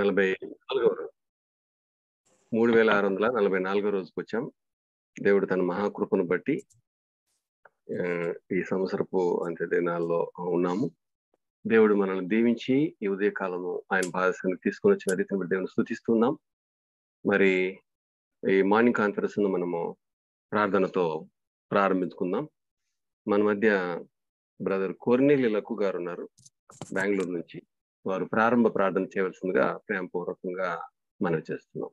నలభై నాలుగవ రోజు మూడు వేల ఆరు వందల నలభై నాలుగో రోజుకి వచ్చాం దేవుడు తన మహాకృపను బట్టి ఈ సంవత్సరపు అంత్య దినాల్లో ఉన్నాము దేవుడు మనల్ని దీవించి ఈ ఉదయకాలము ఆయన భాగస్వామికి తీసుకుని వచ్చిన రీతిని బట్టి దేవుని స్థుతిస్తున్నాం మరి ఈ మార్నింగ్ కాన్ఫరెన్స్ ను మనము ప్రార్థనతో ప్రారంభించుకుందాం మన మధ్య బ్రదర్ కోర్నేలి లక్కు గారు ఉన్నారు బెంగళూరు నుంచి వారు ప్రారంభ ప్రార్థన చేయవలసిందిగా ప్రేమపూర్వకంగా మనవి చేస్తున్నాం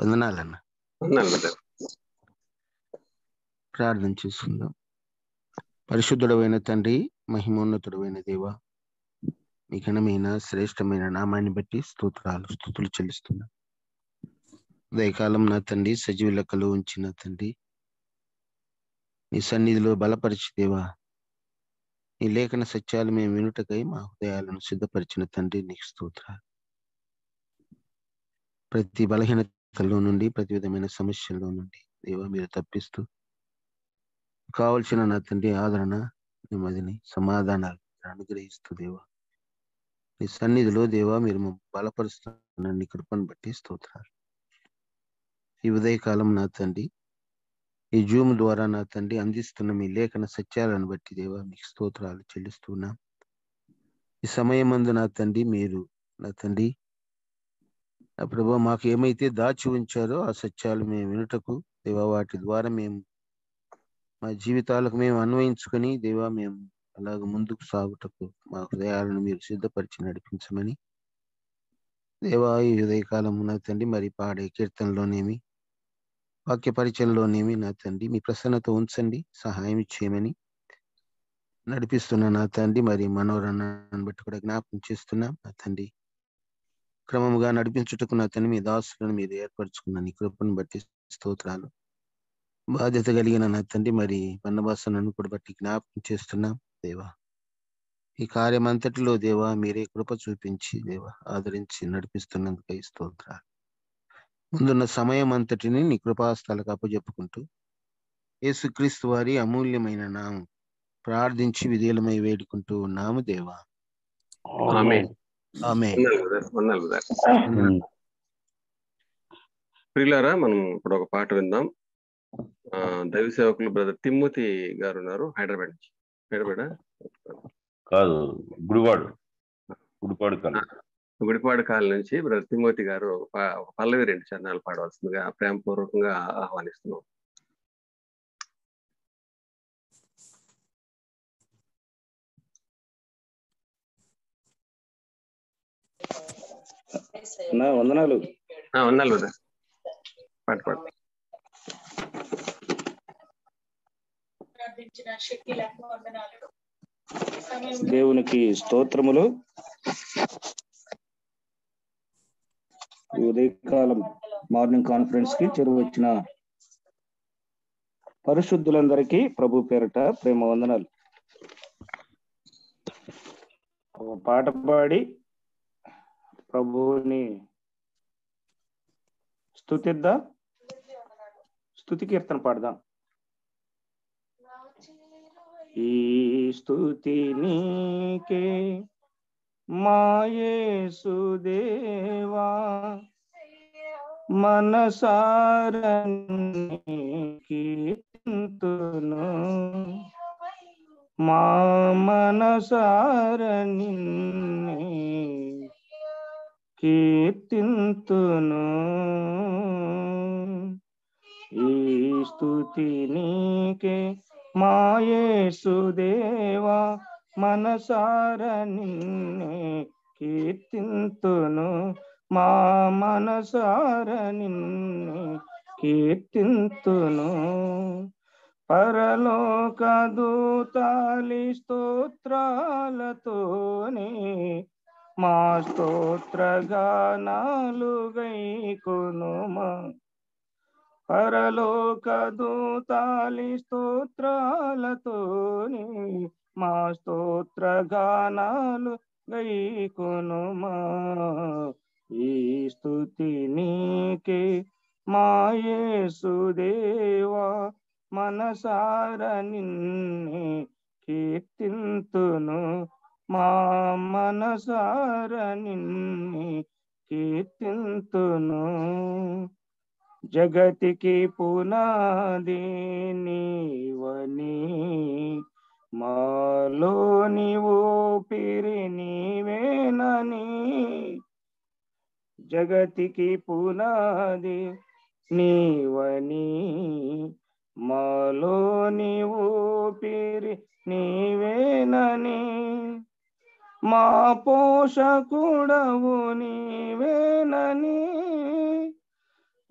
వందనాలన్న ప్రార్థన చేసుకుందాం పరిశుద్ధుడమైన తండ్రి మహిమోన్నతుడమైన దేవ మీ ఘనమైన శ్రేష్టమైన నామాన్ని బట్టి స్తోత్రాలు స్థుతులు చెల్లిస్తున్నాం ఉదయకాలం నా తండ్రి సజీవుల కలు ఉంచిన తండ్రి నీ సన్నిధిలో బలపరిచి దేవా నీ లేఖన సత్యాలు మేము వినుటకై మా హృదయాలను సిద్ధపరిచిన తండ్రి నీకు స్తోత్రాలు ప్రతి బలహీనతలో నుండి ప్రతి విధమైన సమస్యల్లో నుండి దేవా మీరు తప్పిస్తూ కావలసిన నా తండ్రి ఆదరణ నెమ్మదిని సమాధానాలు అనుగ్రహిస్తూ దేవా నీ సన్నిధిలో దేవా మీరు బలపరుస్తున్న నీ కృపను బట్టి స్తోత్రాలు ఈ ఉదయకాలం నా తండ్రి ఈ జూమ్ ద్వారా నా తండ్రి అందిస్తున్న మీ లేఖన సత్యాలను బట్టి దేవా మీకు స్తోత్రాలు చెల్లిస్తున్నా ఈ సమయం అందు నా తండ్రి మీరు నా తండ్రి నా ప్రభా మాకు ఏమైతే దాచి ఉంచారో ఆ సత్యాలు మేము వినుటకు దేవా వాటి ద్వారా మేము మా జీవితాలకు మేము అన్వయించుకొని దేవా మేము అలాగ ముందుకు సాగుటకు మా హృదయాలను మీరు సిద్ధపరిచి నడిపించమని దేవా ఈ నా తండ్రి మరి పాడే కీర్తనలోనేమి వాక్య పరిచయంలోనేమి నా తండ్రి మీ ప్రసన్నత ఉంచండి సహాయం చేయమని నడిపిస్తున్న నా తండ్రి మరి మనోరణాన్ని బట్టి కూడా జ్ఞాపకం చేస్తున్నాం నా తండ్రి క్రమముగా నడిపించుటకు నా తండ్రి మీ దాసులను మీరు ఏర్పరచుకున్న నీ కృపను బట్టి స్తోత్రాలు బాధ్యత కలిగిన నా తండ్రి మరి మన్నవాసనను కూడా బట్టి జ్ఞాపకం చేస్తున్నాం దేవా ఈ కార్యం అంతటిలో దేవా మీరే కృప చూపించి దేవా ఆదరించి నడిపిస్తున్నందుకై స్తోత్రాలు ముందున్న సమయం అంతటిని నీ కృపాస్థలకు అప్పజెప్పుకుంటూ యేసుక్రీస్తు వారి అమూల్యమైన నామం ప్రార్థించి విధేలమై వేడుకుంటూ ఉన్నాము దేవా ప్రియులారా మనం ఇప్పుడు ఒక పాట విందాం దైవ సేవకులు బ్రదర్ తిమ్మతి గారు ఉన్నారు హైదరాబాద్ నుంచి హైదరాబాద్ కాదు గుడివాడు గుడివాడు కాదు గుడిపాడు కాల నుంచి బ్రదర్ తిమోతి గారు పల్లవి రెండు చరణాలు పాడవలసిందిగా ప్రేమపూర్వకంగా ఆహ్వానిస్తున్నాం వందనాలు వందనాలు పాట దేవునికి స్తోత్రములు ఈ ఉదయకాలం మార్నింగ్ కాన్ఫరెన్స్ కి చెరువచ్చిన పరిశుద్ధులందరికీ ప్రభు పేరట ప్రేమ వందనాలు ఒక పాట పాడి ప్రభువుని స్థుతిద్దాం స్థుతి కీర్తన పాడదాం ఈ స్థుతి నీకే මායේසු දේවා මනසාරණකිතුනු මාමනසාරණින්නේ කීතින්තුනු ඒ ස්තුතිනීකේ මායේසු දේවා మనసార నిన్నే కీర్తింతును మా మనసార నిన్నే కీర్తింతును పరలోక దూతాలి స్తోత్రాలతోనే మా గానాలు గైకునుమా పరలోక దూతాలి స్తోత్రాలతోనే మా స్తోత్రగానాలు గైకొనుమా ఈ స్థుతి నీకే మాయేసుదేవా మనసార నిన్నే కీర్తింతును మా మనసార నిన్నే కీర్తింతును జగతికి పునాది నీవని మాలోని ఊపిరి నీవేనని జగతికి పునాది నీవని మాలోని ఊపిరి నీవేనని మా పోషకుడవు నీవేనని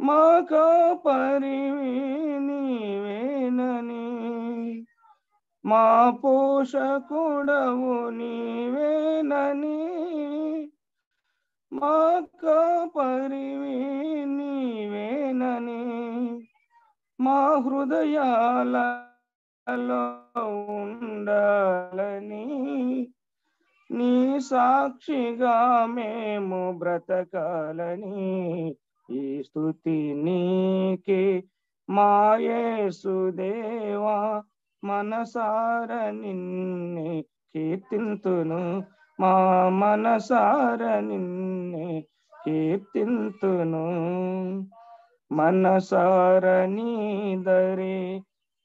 మా కాపరివి నీవేనని మా పోషకుడవు నీవేనని మా కాపరివి నీవేనని మా హృదయాలలో ఉండాలని నీ సాక్షిగా మేము బ్రతకాలని ఈ స్థుతి నీకే మాయేసుదేవా మనసార నిన్నే కీర్తింతును మా మనసార నిన్నే కీర్తింతును మనసార నీ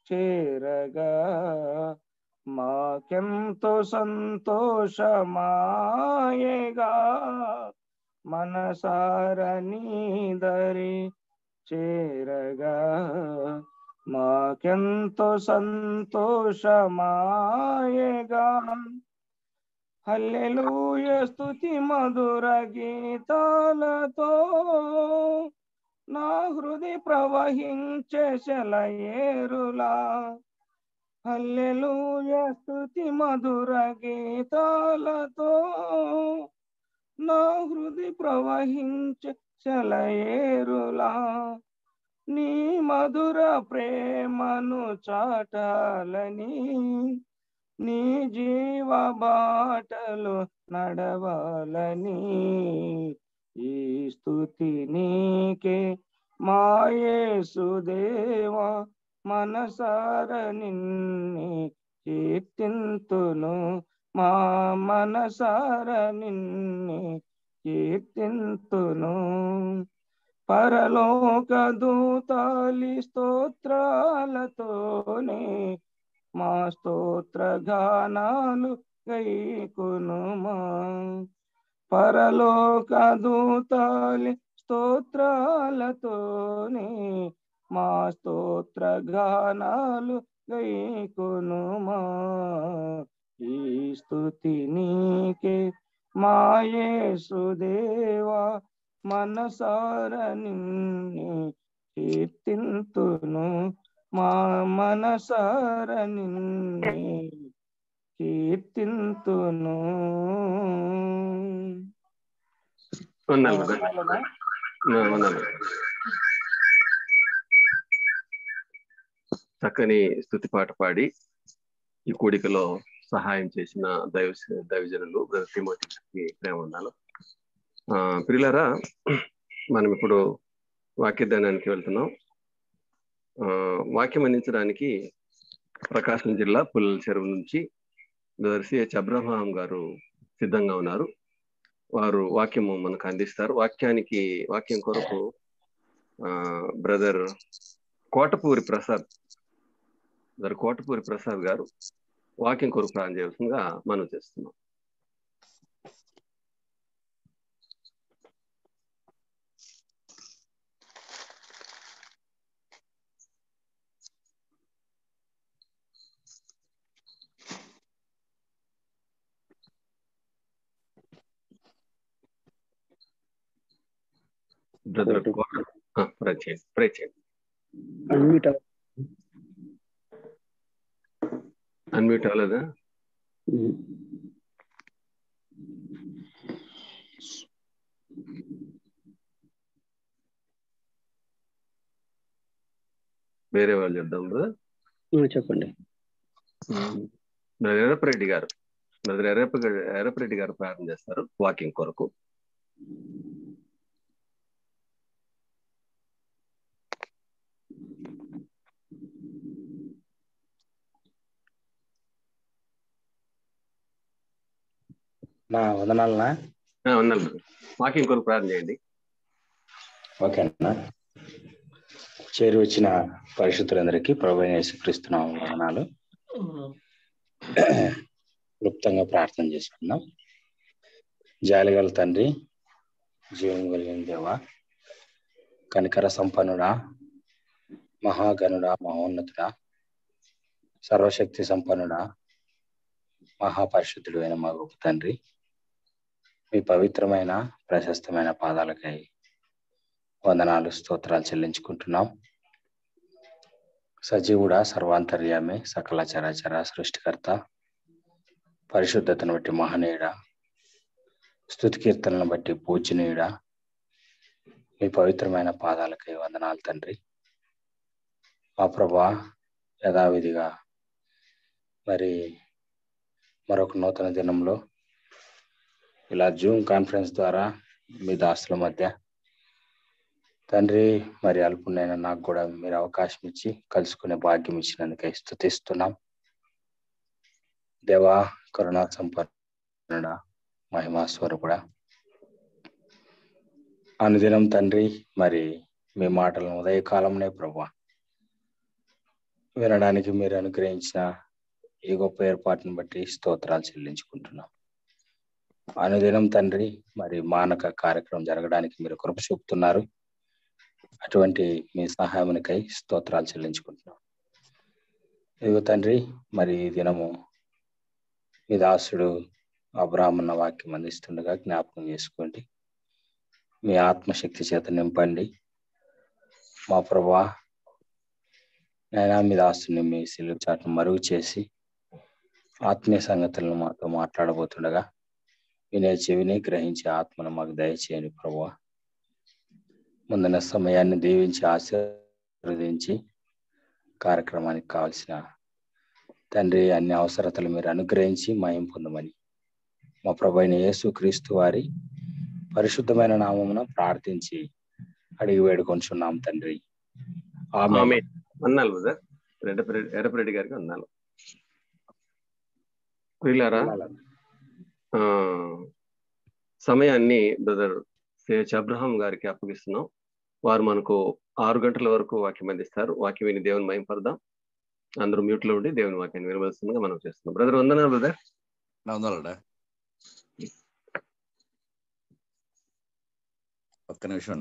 చేరగా మాకెంతో సంతోషమాయగా మనసార నీదరి చేరగా మాకెంతో సంతోషమాయేగా హల్లెలూయ స్తుతి మధుర గీతాలతో నా హృది ప్రవహించే శలయేరులా హల్లెలూయ స్తుతి మధుర గీతాలతో నా హృది ప్రవహించే శలయేరులా నీ మధుర ప్రేమను చాటాలని నీ జీవ బాటలు నడవాలని ఈ స్థుతి నీకే మాయేసుదేవా మనసార నిన్నే కీర్తింతును మా మనసార నిన్నే కీర్తింతును పరలోక దూతాలి స్తోత్రాలతోనే మా స్తోత్ర స్తోత్రగానాలు గైకునుమా పరలోక దూతాలి స్తోత్రాలతోనే మా స్తోత్ర స్తోత్రగానాలు గైకునుమా ఈ స్థుతి నీకే మాయే సుదేవా మనసార నిన్ను కీర్తింతును మా మనసార నిన్ను కీర్తింతును చక్కని స్థుతి పాట పాడి ఈ కూడికలో సహాయం చేసిన దైవ దైవజనులు ప్రేమ ఉండాలి ప్రియులరా మనం ఇప్పుడు వాక్యధ్యానానికి వెళ్తున్నాం వాక్యం అందించడానికి ప్రకాశం జిల్లా పుల్లల చెరువు నుంచి దర్శి హెచ్ అబ్రహాం గారు సిద్ధంగా ఉన్నారు వారు వాక్యము మనకు అందిస్తారు వాక్యానికి వాక్యం కొరకు బ్రదర్ కోటపూరి ప్రసాద్ బ్రదర్ కోటపూరి ప్రసాద్ గారు వాక్యం కొరకు ప్రాణం చేయాల్సిందిగా మనం చేస్తున్నాం Ah, అన్మ్యూట్ అవ్వలేదా వేరే వాళ్ళు చెప్దాం బ్రదర్ చెప్పండి బ్రదర్ రెడ్డి గారు బ్రదర్ ఎర్రప రెడ్డి గారు ప్రారంభం చేస్తారు వాకింగ్ కొరకు నా వందనాలనా వందనాలు మాకు ఇంకొక ప్రార్థన చేయండి ఓకే అన్న చేరి వచ్చిన పరిశుద్ధులందరికీ ప్రభు యేసుక్రీస్తున్న వందనాలు క్లుప్తంగా ప్రార్థన చేసుకున్నాం జాలిగల తండ్రి జీవం కలిగిన దేవ కనికర సంపన్నుడా మహాగనుడా మహోన్నతుడా సర్వశక్తి సంపన్నుడా మహాపరిశుద్ధుడు అయిన మా గొప్ప తండ్రి మీ పవిత్రమైన ప్రశస్తమైన పాదాలకై వందనాలు స్తోత్రాలు చెల్లించుకుంటున్నాం సజీవుడ సర్వాంతర్యామే సకల చరాచర సృష్టికర్త పరిశుద్ధతను బట్టి మహనీయుడ స్థుతి కీర్తనను బట్టి పూజనీయుడ మీ పవిత్రమైన పాదాలకై వందనాలు తండ్రి మా ప్రభా యథావిధిగా మరి మరొక నూతన దినంలో ఇలా జూమ్ కాన్ఫరెన్స్ ద్వారా మీ దాస్తుల మధ్య తండ్రి మరి అల్పునైనా నాకు కూడా మీరు అవకాశం ఇచ్చి కలుసుకునే భాగ్యం ఇచ్చినందుకే స్థుతిస్తున్నాం దేవా కరుణా సంపన్న మహిమాస్వరు కూడా అనుదినం తండ్రి మరి మీ మాటలను ఉదయకాలంనే ప్రభు వినడానికి మీరు అనుగ్రహించిన ఈ గొప్ప ఏర్పాటును బట్టి స్తోత్రాలు చెల్లించుకుంటున్నాం అనుదినం తండ్రి మరి మానక కార్యక్రమం జరగడానికి మీరు కృప చూపుతున్నారు అటువంటి మీ సహాయమునికై స్తోత్రాలు చెల్లించుకుంటున్నాం ఇదిగో తండ్రి మరి ఈ దినము మీ దాసుడు అబ్రాహ్మణ వాక్యం అందిస్తుండగా జ్ఞాపకం చేసుకోండి మీ ఆత్మశక్తి చేత నింపండి మా ప్రభా నైనా మీ దాసుని మీ సిలుగు చాటును మరుగు చేసి ఆత్మీయ సంగతులను మాతో మాట్లాడబోతుండగా వినే చెవిని గ్రహించి ఆత్మను మాకు దయచేయండి ప్రభు ముందున్న సమయాన్ని దీవించి ఆశీర్వదించి కార్యక్రమానికి కావాల్సిన తండ్రి అన్ని అవసరతలు మీరు అనుగ్రహించి మయం పొందమని మా ప్రభైన యేసు క్రీస్తు వారి పరిశుద్ధమైన నామమున ప్రార్థించి అడిగి వేడుకొంచున్నాం తండ్రి అన్నాలు గారికి అన్నాలు సమయాన్ని బ్రదర్ సేజ్ అబ్రహాం గారికి అప్పగిస్తున్నాం వారు మనకు ఆరు గంటల వరకు వాక్యం అందిస్తారు వాక్యం విని దేవుని పడదాం అందరూ మ్యూట్ లో ఉండి దేవుని వాక్యాన్ని వినవలసిందిగా మనం చేస్తున్నాం బ్రదర్ వందనా బ్రదర్ వందనాలడా ఒక్క నిమిషం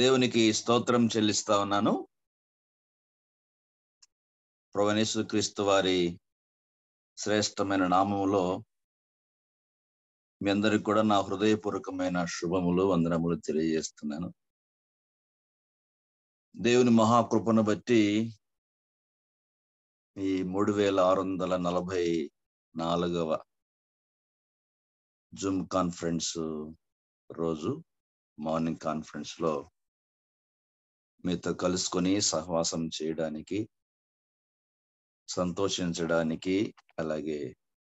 దేవునికి స్తోత్రం చెల్లిస్తా ఉన్నాను ప్రవణేశ్వర క్రీస్తు వారి శ్రేష్టమైన నామములో మీ అందరికి కూడా నా హృదయపూర్వకమైన శుభములు వందనములు తెలియజేస్తున్నాను దేవుని మహాకృపను బట్టి ఈ మూడు వేల ఆరు వందల నలభై నాలుగవ జూమ్ కాన్ఫరెన్స్ రోజు మార్నింగ్ కాన్ఫరెన్స్ లో మీతో కలుసుకొని సహవాసం చేయడానికి సంతోషించడానికి అలాగే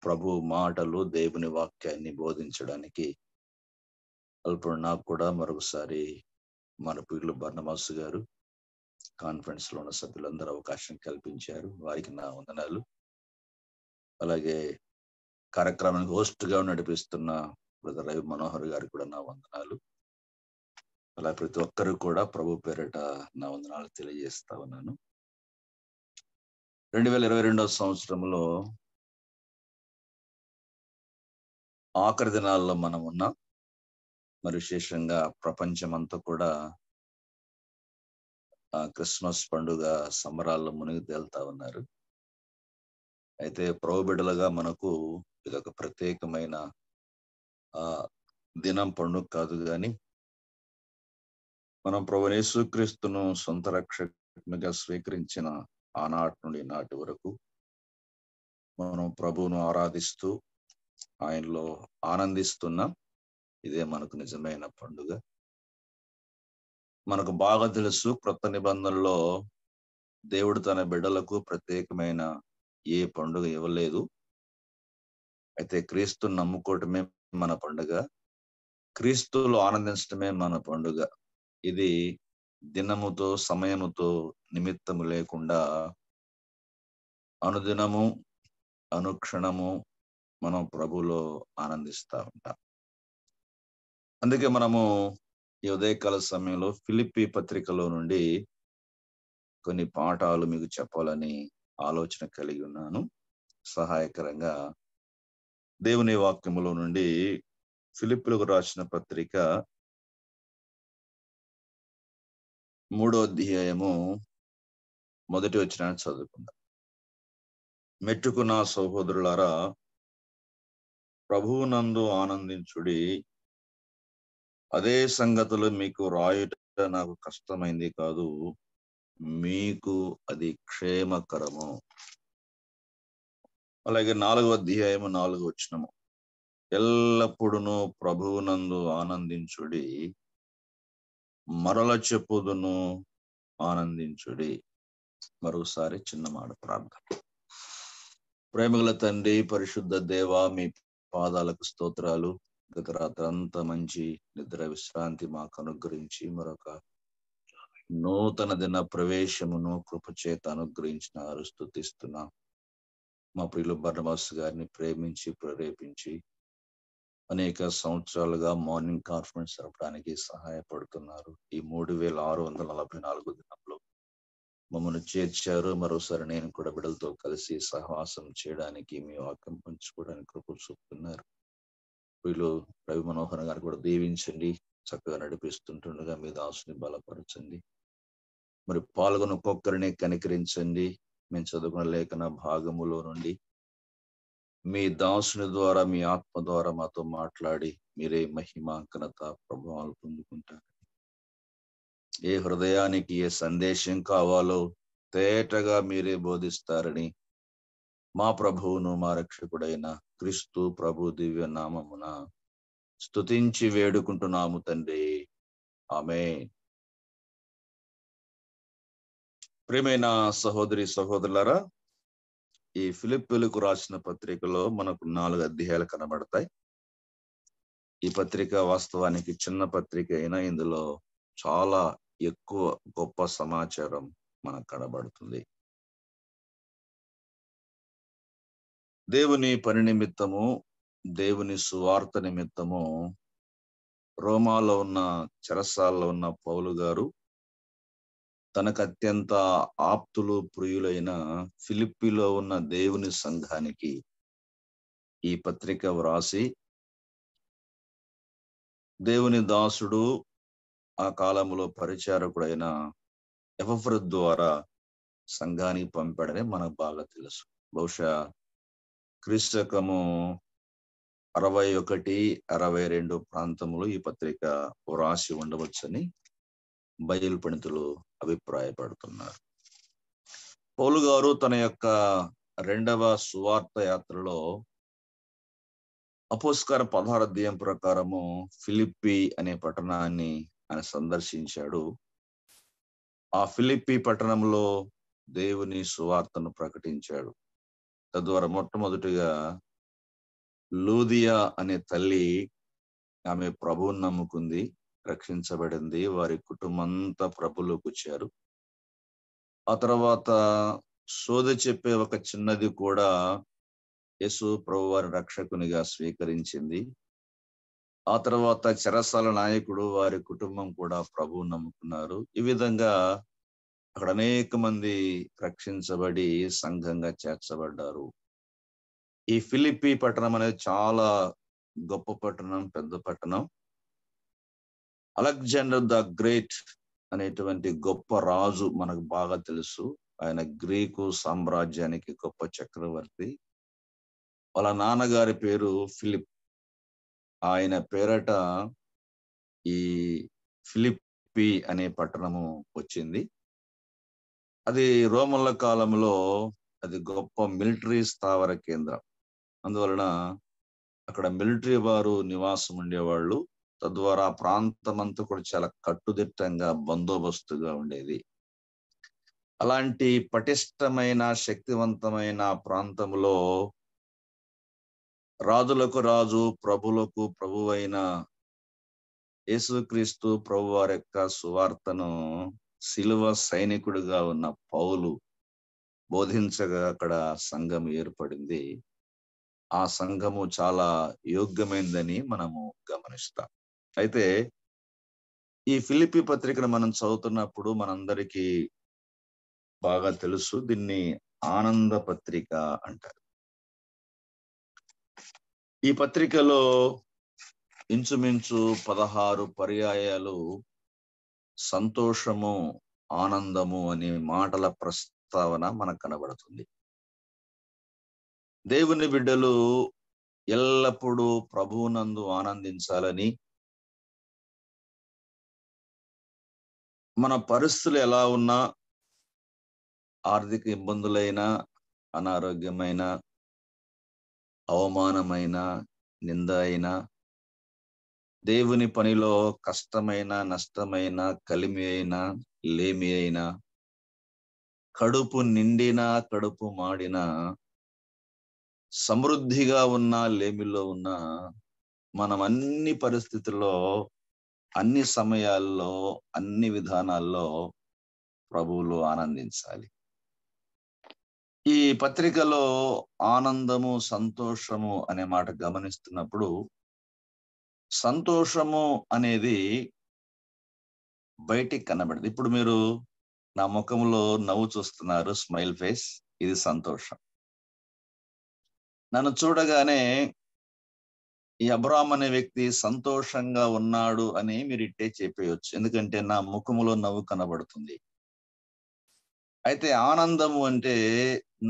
ప్రభు మాటలు దేవుని వాక్యాన్ని బోధించడానికి అల్పుడు నాకు కూడా మరొకసారి మన పిల్లలు బర్ణమాసు గారు కాన్ఫరెన్స్ లో ఉన్న సభ్యులందరూ అవకాశం కల్పించారు వారికి నా వందనాలు అలాగే కార్యక్రమానికి హోస్ట్ గా నడిపిస్తున్న బ్రదర్ రవి మనోహర్ గారికి కూడా నా వందనాలు అలా ప్రతి ఒక్కరు కూడా ప్రభు పేరిట నా వందనాలు తెలియజేస్తా ఉన్నాను రెండు వేల ఇరవై రెండవ సంవత్సరంలో ఆఖరి దినాల్లో మనం ఉన్నాం మరి విశేషంగా ప్రపంచమంతా కూడా క్రిస్మస్ పండుగ సంబరాల్లో మునిగి తేల్తా ఉన్నారు అయితే ప్రభు బిడ్డలుగా మనకు ఇదొక ప్రత్యేకమైన దినం పండుగ కాదు కానీ మనం ప్రభు క్రీస్తును సొంత రక్షకునిగా స్వీకరించిన ఆనాటి నుండి నాటి వరకు మనం ప్రభువును ఆరాధిస్తూ ఆయనలో ఆనందిస్తున్నాం ఇదే మనకు నిజమైన పండుగ మనకు బాగా తెలుసు క్రొత్త నిబంధనలో దేవుడు తన బిడ్డలకు ప్రత్యేకమైన ఏ పండుగ ఇవ్వలేదు అయితే క్రీస్తుని నమ్ముకోవటమే మన పండుగ క్రీస్తులు ఆనందించడమే మన పండుగ ఇది దినముతో సమయముతో నిమిత్తము లేకుండా అనుదినము అనుక్షణము మనం ప్రభులో ఆనందిస్తూ ఉంటాం అందుకే మనము ఈ ఉదయకాల సమయంలో ఫిలిప్పి పత్రికలో నుండి కొన్ని పాఠాలు మీకు చెప్పాలని ఆలోచన కలిగి ఉన్నాను సహాయకరంగా దేవుని వాక్యములో నుండి ఫిలిప్పులకు రాసిన పత్రిక మూడో అధ్యాయము మొదటి వచ్చిన చదువుకుందాం మెట్టుకు నా సహోదరులారా ప్రభువునందు ఆనందించుడి అదే సంగతులు మీకు రాయుట నాకు కష్టమైంది కాదు మీకు అది క్షేమకరము అలాగే నాలుగో అధ్యాయము నాలుగు వచ్చినము ఎల్లప్పుడూ ప్రభువునందు ఆనందించుడి మరల చెప్పుదును ఆనందించుడి మరోసారి చిన్న మాట ప్రార్థన ప్రేమగల తండ్రి పరిశుద్ధ దేవ మీ పాదాలకు స్తోత్రాలు గత అంత మంచి నిద్ర విశ్రాంతి మాకు అనుగ్రహించి మరొక నూతన దిన ప్రవేశమును కృపచేత అనుగ్రహించిన స్థుతిస్తున్నాం మా ప్రియులు బర్ణబాస్ గారిని ప్రేమించి ప్రేరేపించి అనేక సంవత్సరాలుగా మార్నింగ్ కాన్ఫరెన్స్ జరపడానికి సహాయపడుతున్నారు ఈ మూడు వేల ఆరు వందల నలభై నాలుగు దినంలో మమ్మల్ని చేర్చారు మరోసారి నేను కూడా బిడ్డలతో కలిసి సహవాసం చేయడానికి మీ వాక్యం పంచుకోవడానికి కృపలు చూపుతున్నారు వీళ్ళు రవి మనోహర్ గారు కూడా దీవించండి చక్కగా నడిపిస్తుంటుండగా మీ దాసుని బలపరచండి మరి పాల్గొన ఒక్కొక్కరిని కనికరించండి మేము చదువుకున్న లేఖన భాగములో నుండి మీ దాసుని ద్వారా మీ ఆత్మ ద్వారా మాతో మాట్లాడి మీరే మహిమ ఘనత ప్రభావాలు పొందుకుంటారు ఏ హృదయానికి ఏ సందేశం కావాలో తేటగా మీరే బోధిస్తారని మా ప్రభువును మా రక్షకుడైన క్రీస్తు ప్రభు దివ్య నామమున స్తుతించి వేడుకుంటున్నాము తండ్రి ఆమె ప్రేమైన సహోదరి సహోదరులరా ఈ ఫిలిప్పులకు రాసిన పత్రికలో మనకు నాలుగు అధ్యాయాలు కనబడతాయి ఈ పత్రిక వాస్తవానికి చిన్న పత్రిక అయినా ఇందులో చాలా ఎక్కువ గొప్ప సమాచారం మనకు కనబడుతుంది దేవుని పని నిమిత్తము దేవుని సువార్త నిమిత్తము రోమాలో ఉన్న చెరసాల్లో ఉన్న పౌలు గారు తనకు అత్యంత ఆప్తులు ప్రియులైన ఫిలిప్పిలో ఉన్న దేవుని సంఘానికి ఈ పత్రిక వ్రాసి దేవుని దాసుడు ఆ కాలంలో పరిచారకుడైన ఎఫఫ్ర ద్వారా సంఘానికి పంపాడని మనకు బాగా తెలుసు బహుశా క్రీస్తకము అరవై ఒకటి అరవై రెండు ప్రాంతంలో ఈ పత్రిక వ్రాసి ఉండవచ్చని బయలు పండితులు అభిప్రాయపడుతున్నారు పౌలు గారు తన యొక్క రెండవ సువార్త యాత్రలో అపోస్కార పదార్థయం ప్రకారము ఫిలిప్పి అనే పట్టణాన్ని ఆయన సందర్శించాడు ఆ ఫిలిప్పి పట్టణంలో దేవుని సువార్తను ప్రకటించాడు తద్వారా మొట్టమొదటిగా లూదియా అనే తల్లి ఆమె ప్రభువును నమ్ముకుంది రక్షించబడింది వారి కుటుంబంతా ప్రభులోకి వచ్చారు ఆ తర్వాత శోధ చెప్పే ఒక చిన్నది కూడా యేసు ప్రభు వారి రక్షకునిగా స్వీకరించింది ఆ తర్వాత చెరసాల నాయకుడు వారి కుటుంబం కూడా ప్రభు నమ్ముకున్నారు ఈ విధంగా అక్కడ అనేక మంది రక్షించబడి సంఘంగా చేర్చబడ్డారు ఈ ఫిలిపి పట్టణం అనేది చాలా గొప్ప పట్టణం పెద్ద పట్టణం అలెగ్జాండర్ ద గ్రేట్ అనేటువంటి గొప్ప రాజు మనకు బాగా తెలుసు ఆయన గ్రీకు సామ్రాజ్యానికి గొప్ప చక్రవర్తి వాళ్ళ నాన్నగారి పేరు ఫిలిప్ ఆయన పేరట ఈ ఫిలిప్పి అనే పట్టణము వచ్చింది అది రోమన్ల కాలంలో అది గొప్ప మిలిటరీ స్థావర కేంద్రం అందువలన అక్కడ మిలిటరీ వారు నివాసం ఉండేవాళ్ళు తద్వారా ఆ ప్రాంతం అంతా కూడా చాలా కట్టుదిట్టంగా బందోబస్తుగా ఉండేది అలాంటి పటిష్టమైన శక్తివంతమైన ప్రాంతంలో రాజులకు రాజు ప్రభులకు ప్రభువైన యేసుక్రీస్తు ప్రభు వారి యొక్క సువార్తను శిలువ సైనికుడిగా ఉన్న పౌలు బోధించగా అక్కడ సంఘం ఏర్పడింది ఆ సంఘము చాలా యోగ్యమైందని మనము గమనిస్తాం అయితే ఈ ఫిలిపి పత్రికను మనం చదువుతున్నప్పుడు మనందరికీ బాగా తెలుసు దీన్ని ఆనంద పత్రిక అంటారు ఈ పత్రికలో ఇంచుమించు పదహారు పర్యాయాలు సంతోషము ఆనందము అనే మాటల ప్రస్తావన మనకు కనబడుతుంది దేవుని బిడ్డలు ఎల్లప్పుడూ ప్రభువునందు ఆనందించాలని మన పరిస్థితులు ఎలా ఉన్నా ఆర్థిక ఇబ్బందులైన అనారోగ్యమైన అవమానమైన నింద అయినా దేవుని పనిలో కష్టమైన నష్టమైన కలిమి అయినా లేమి అయినా కడుపు నిండినా కడుపు మాడినా సమృద్ధిగా ఉన్నా లేమిలో ఉన్నా మనం అన్ని పరిస్థితుల్లో అన్ని సమయాల్లో అన్ని విధానాల్లో ప్రభువులు ఆనందించాలి ఈ పత్రికలో ఆనందము సంతోషము అనే మాట గమనిస్తున్నప్పుడు సంతోషము అనేది బయటికి కనబడదు ఇప్పుడు మీరు నా ముఖంలో నవ్వు చూస్తున్నారు స్మైల్ ఫేస్ ఇది సంతోషం నన్ను చూడగానే ఈ అబ్రామ్ అనే వ్యక్తి సంతోషంగా ఉన్నాడు అని మీరు ఇట్టే చెప్పేయచ్చు ఎందుకంటే నా ముఖములో నవ్వు కనబడుతుంది అయితే ఆనందము అంటే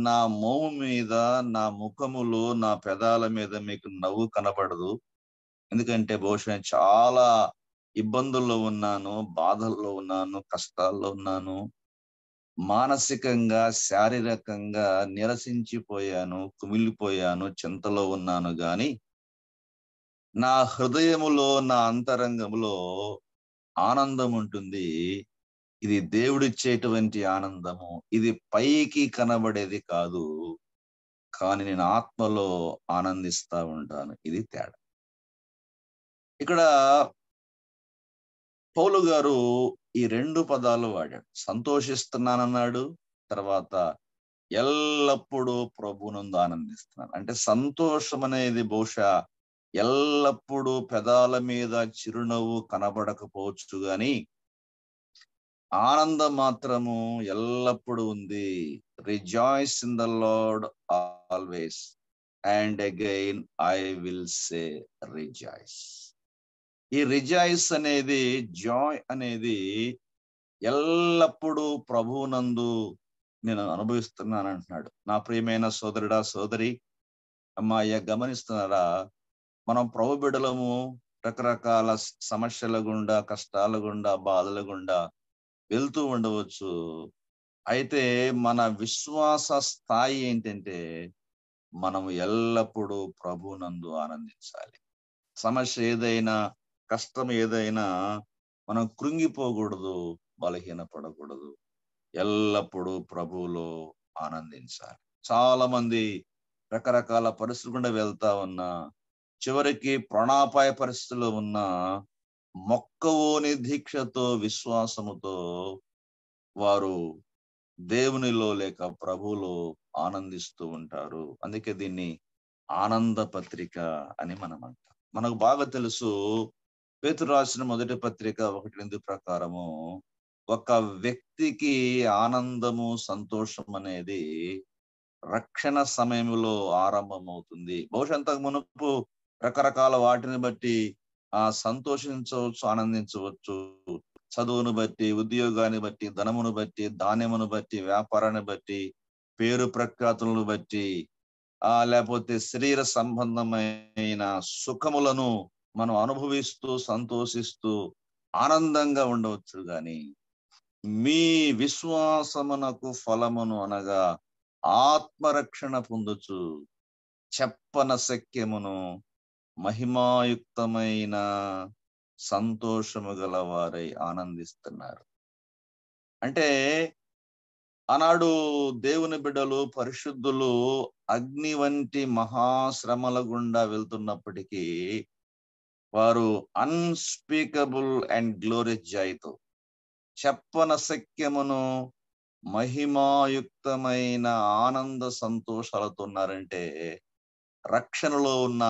నా మోము మీద నా ముఖములో నా పెదాల మీద మీకు నవ్వు కనబడదు ఎందుకంటే బహుశా చాలా ఇబ్బందుల్లో ఉన్నాను బాధల్లో ఉన్నాను కష్టాల్లో ఉన్నాను మానసికంగా శారీరకంగా నిరసించిపోయాను కుమిలిపోయాను చింతలో ఉన్నాను కానీ నా హృదయములో నా అంతరంగములో ఆనందం ఉంటుంది ఇది దేవుడిచ్చేటువంటి ఆనందము ఇది పైకి కనబడేది కాదు కానీ నేను ఆత్మలో ఆనందిస్తా ఉంటాను ఇది తేడా ఇక్కడ పౌలు గారు ఈ రెండు పదాలు వాడాడు సంతోషిస్తున్నానన్నాడు తర్వాత ఎల్లప్పుడూ ప్రభునందు ఆనందిస్తున్నాను అంటే సంతోషం అనేది బహుశా ఎల్లప్పుడూ పెదాల మీద చిరునవ్వు కనబడకపోవచ్చు గాని ఆనందం మాత్రము ఎల్లప్పుడూ ఉంది rejoice in the Lord always and again I will say rejoice ఈ రిజాయిస్ అనేది జాయ్ అనేది ఎల్లప్పుడూ ప్రభువునందు నేను అనుభవిస్తున్నాను అంటున్నాడు నా ప్రియమైన సోదరుడా సోదరి అమ్మాయ్య గమనిస్తున్నారా మనం ప్రభు బిడలము రకరకాల సమస్యల గుండా కష్టాల గుండా బాధల గుండా వెళ్తూ ఉండవచ్చు అయితే మన విశ్వాస స్థాయి ఏంటంటే మనం ఎల్లప్పుడూ ప్రభునందు ఆనందించాలి సమస్య ఏదైనా కష్టం ఏదైనా మనం కృంగిపోకూడదు బలహీనపడకూడదు ఎల్లప్పుడూ ప్రభువులో ఆనందించాలి చాలా మంది రకరకాల పరిస్థితులు వెళ్తా ఉన్నా చివరికి ప్రాణాపాయ పరిస్థితిలో ఉన్న మొక్కవోని దీక్షతో విశ్వాసముతో వారు దేవునిలో లేక ప్రభువులో ఆనందిస్తూ ఉంటారు అందుకే దీన్ని ఆనంద పత్రిక అని మనం అంటాం మనకు బాగా తెలుసు పేతురు రాసిన మొదటి పత్రిక ఒకటి రెండు ప్రకారము ఒక వ్యక్తికి ఆనందము సంతోషం అనేది రక్షణ సమయంలో ఆరంభమవుతుంది బహుశా అంతకు మునుపు రకరకాల వాటిని బట్టి ఆ సంతోషించవచ్చు ఆనందించవచ్చు చదువును బట్టి ఉద్యోగాన్ని బట్టి ధనమును బట్టి ధాన్యమును బట్టి వ్యాపారాన్ని బట్టి పేరు ప్రఖ్యాతులను బట్టి ఆ లేకపోతే శరీర సంబంధమైన సుఖములను మనం అనుభవిస్తూ సంతోషిస్తూ ఆనందంగా ఉండవచ్చు గాని మీ విశ్వాసమునకు ఫలమును అనగా ఆత్మరక్షణ పొందుచు చెప్పన శక్యమును మహిమాయుక్తమైన సంతోషము గలవారై ఆనందిస్తున్నారు అంటే ఆనాడు దేవుని బిడ్డలు పరిశుద్ధులు అగ్ని వంటి మహాశ్రమల గుండా వెళ్తున్నప్పటికీ వారు అన్స్పీకబుల్ అండ్ గ్లోరీ జాయితో చెప్పన శక్యమును మహిమాయుక్తమైన ఆనంద సంతోషాలతో ఉన్నారంటే రక్షణలో ఉన్న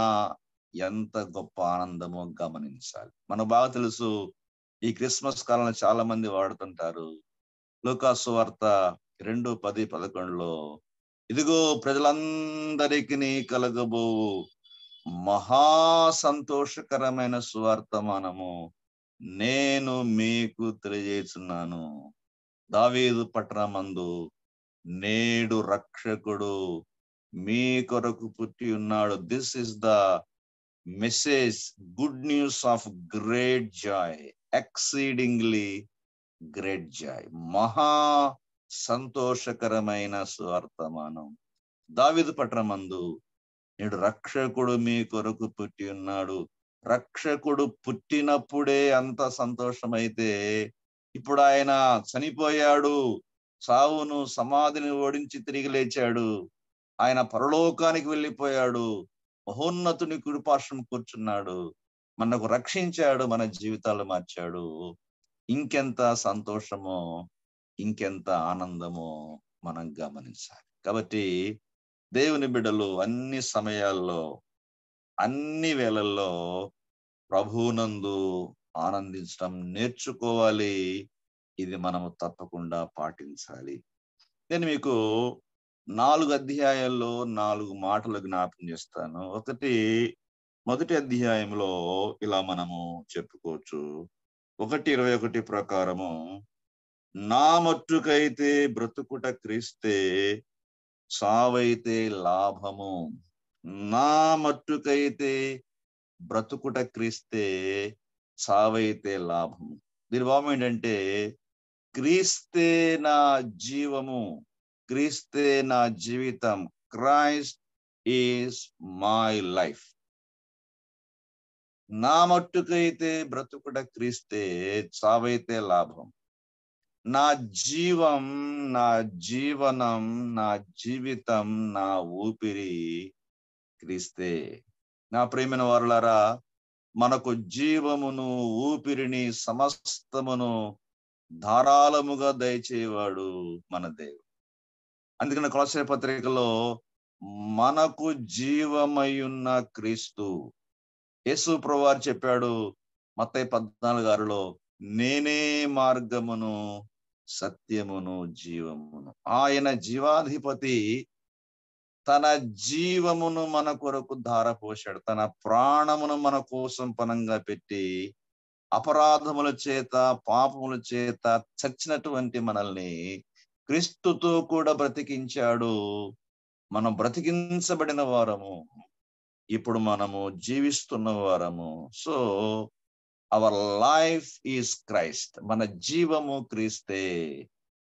ఎంత గొప్ప ఆనందమో గమనించాలి మనకు బాగా తెలుసు ఈ క్రిస్మస్ కాలంలో చాలా మంది వాడుతుంటారు లోకాసు వార్త రెండు పది పదకొండులో ఇదిగో ప్రజలందరికీ కలగబో మహా సంతోషకరమైన స్వార్థమానము నేను మీకు తెలియజేస్తున్నాను దావీదు పట్టణమందు నేడు రక్షకుడు మీ కొరకు పుట్టి ఉన్నాడు this is the message good news of great joy exceedingly great joy మహా సంతోషకరమైన సువర్తమానం దావిదు పట్టణమందు నేడు రక్షకుడు మీ కొరకు పుట్టి ఉన్నాడు రక్షకుడు పుట్టినప్పుడే అంత సంతోషమైతే ఇప్పుడు ఆయన చనిపోయాడు సావును సమాధిని ఓడించి తిరిగి లేచాడు ఆయన పరలోకానికి వెళ్ళిపోయాడు మహోన్నతుని కృపాశ్రం కూర్చున్నాడు మనకు రక్షించాడు మన జీవితాలు మార్చాడు ఇంకెంత సంతోషమో ఇంకెంత ఆనందమో మనం గమనించాలి కాబట్టి దేవుని బిడలు అన్ని సమయాల్లో అన్ని వేళల్లో ప్రభువునందు ఆనందించడం నేర్చుకోవాలి ఇది మనము తప్పకుండా పాటించాలి నేను మీకు నాలుగు అధ్యాయాల్లో నాలుగు మాటలు జ్ఞాపం చేస్తాను ఒకటి మొదటి అధ్యాయంలో ఇలా మనము చెప్పుకోవచ్చు ఒకటి ఇరవై ఒకటి ప్రకారము నా మట్టుకైతే బ్రతుకుట క్రీస్తే సావైతే లాభము నా మట్టుకైతే బ్రతుకుట క్రీస్తే సావైతే లాభము దీని భావం ఏంటంటే క్రీస్తే నా జీవము క్రీస్తే నా జీవితం క్రైస్ట్ ఈజ్ మై లైఫ్ నా మట్టుకైతే బ్రతుకుడ క్రీస్తే చావైతే లాభం నా జీవం నా జీవనం నా జీవితం నా ఊపిరి క్రీస్తే నా ప్రేమిన వారులారా మనకు జీవమును ఊపిరిని సమస్తమును ధారాళముగా దయచేవాడు మన దేవుడు అందుకని కొలసర పత్రికలో మనకు జీవమై ఉన్న క్రీస్తు యేసు ప్రభువారు చెప్పాడు మత్తయి పద్నాలుగు ఆరులో నేనే మార్గమును సత్యమును జీవమును ఆయన జీవాధిపతి తన జీవమును మన కొరకు ధారపోశాడు తన ప్రాణమును మన కోసం పనంగా పెట్టి అపరాధముల చేత పాపముల చేత చచ్చినటువంటి మనల్ని క్రీస్తుతో కూడా బ్రతికించాడు మనం బ్రతికించబడిన వారము ఇప్పుడు మనము జీవిస్తున్న వారము so our life is Christ మన జీవము క్రీస్తే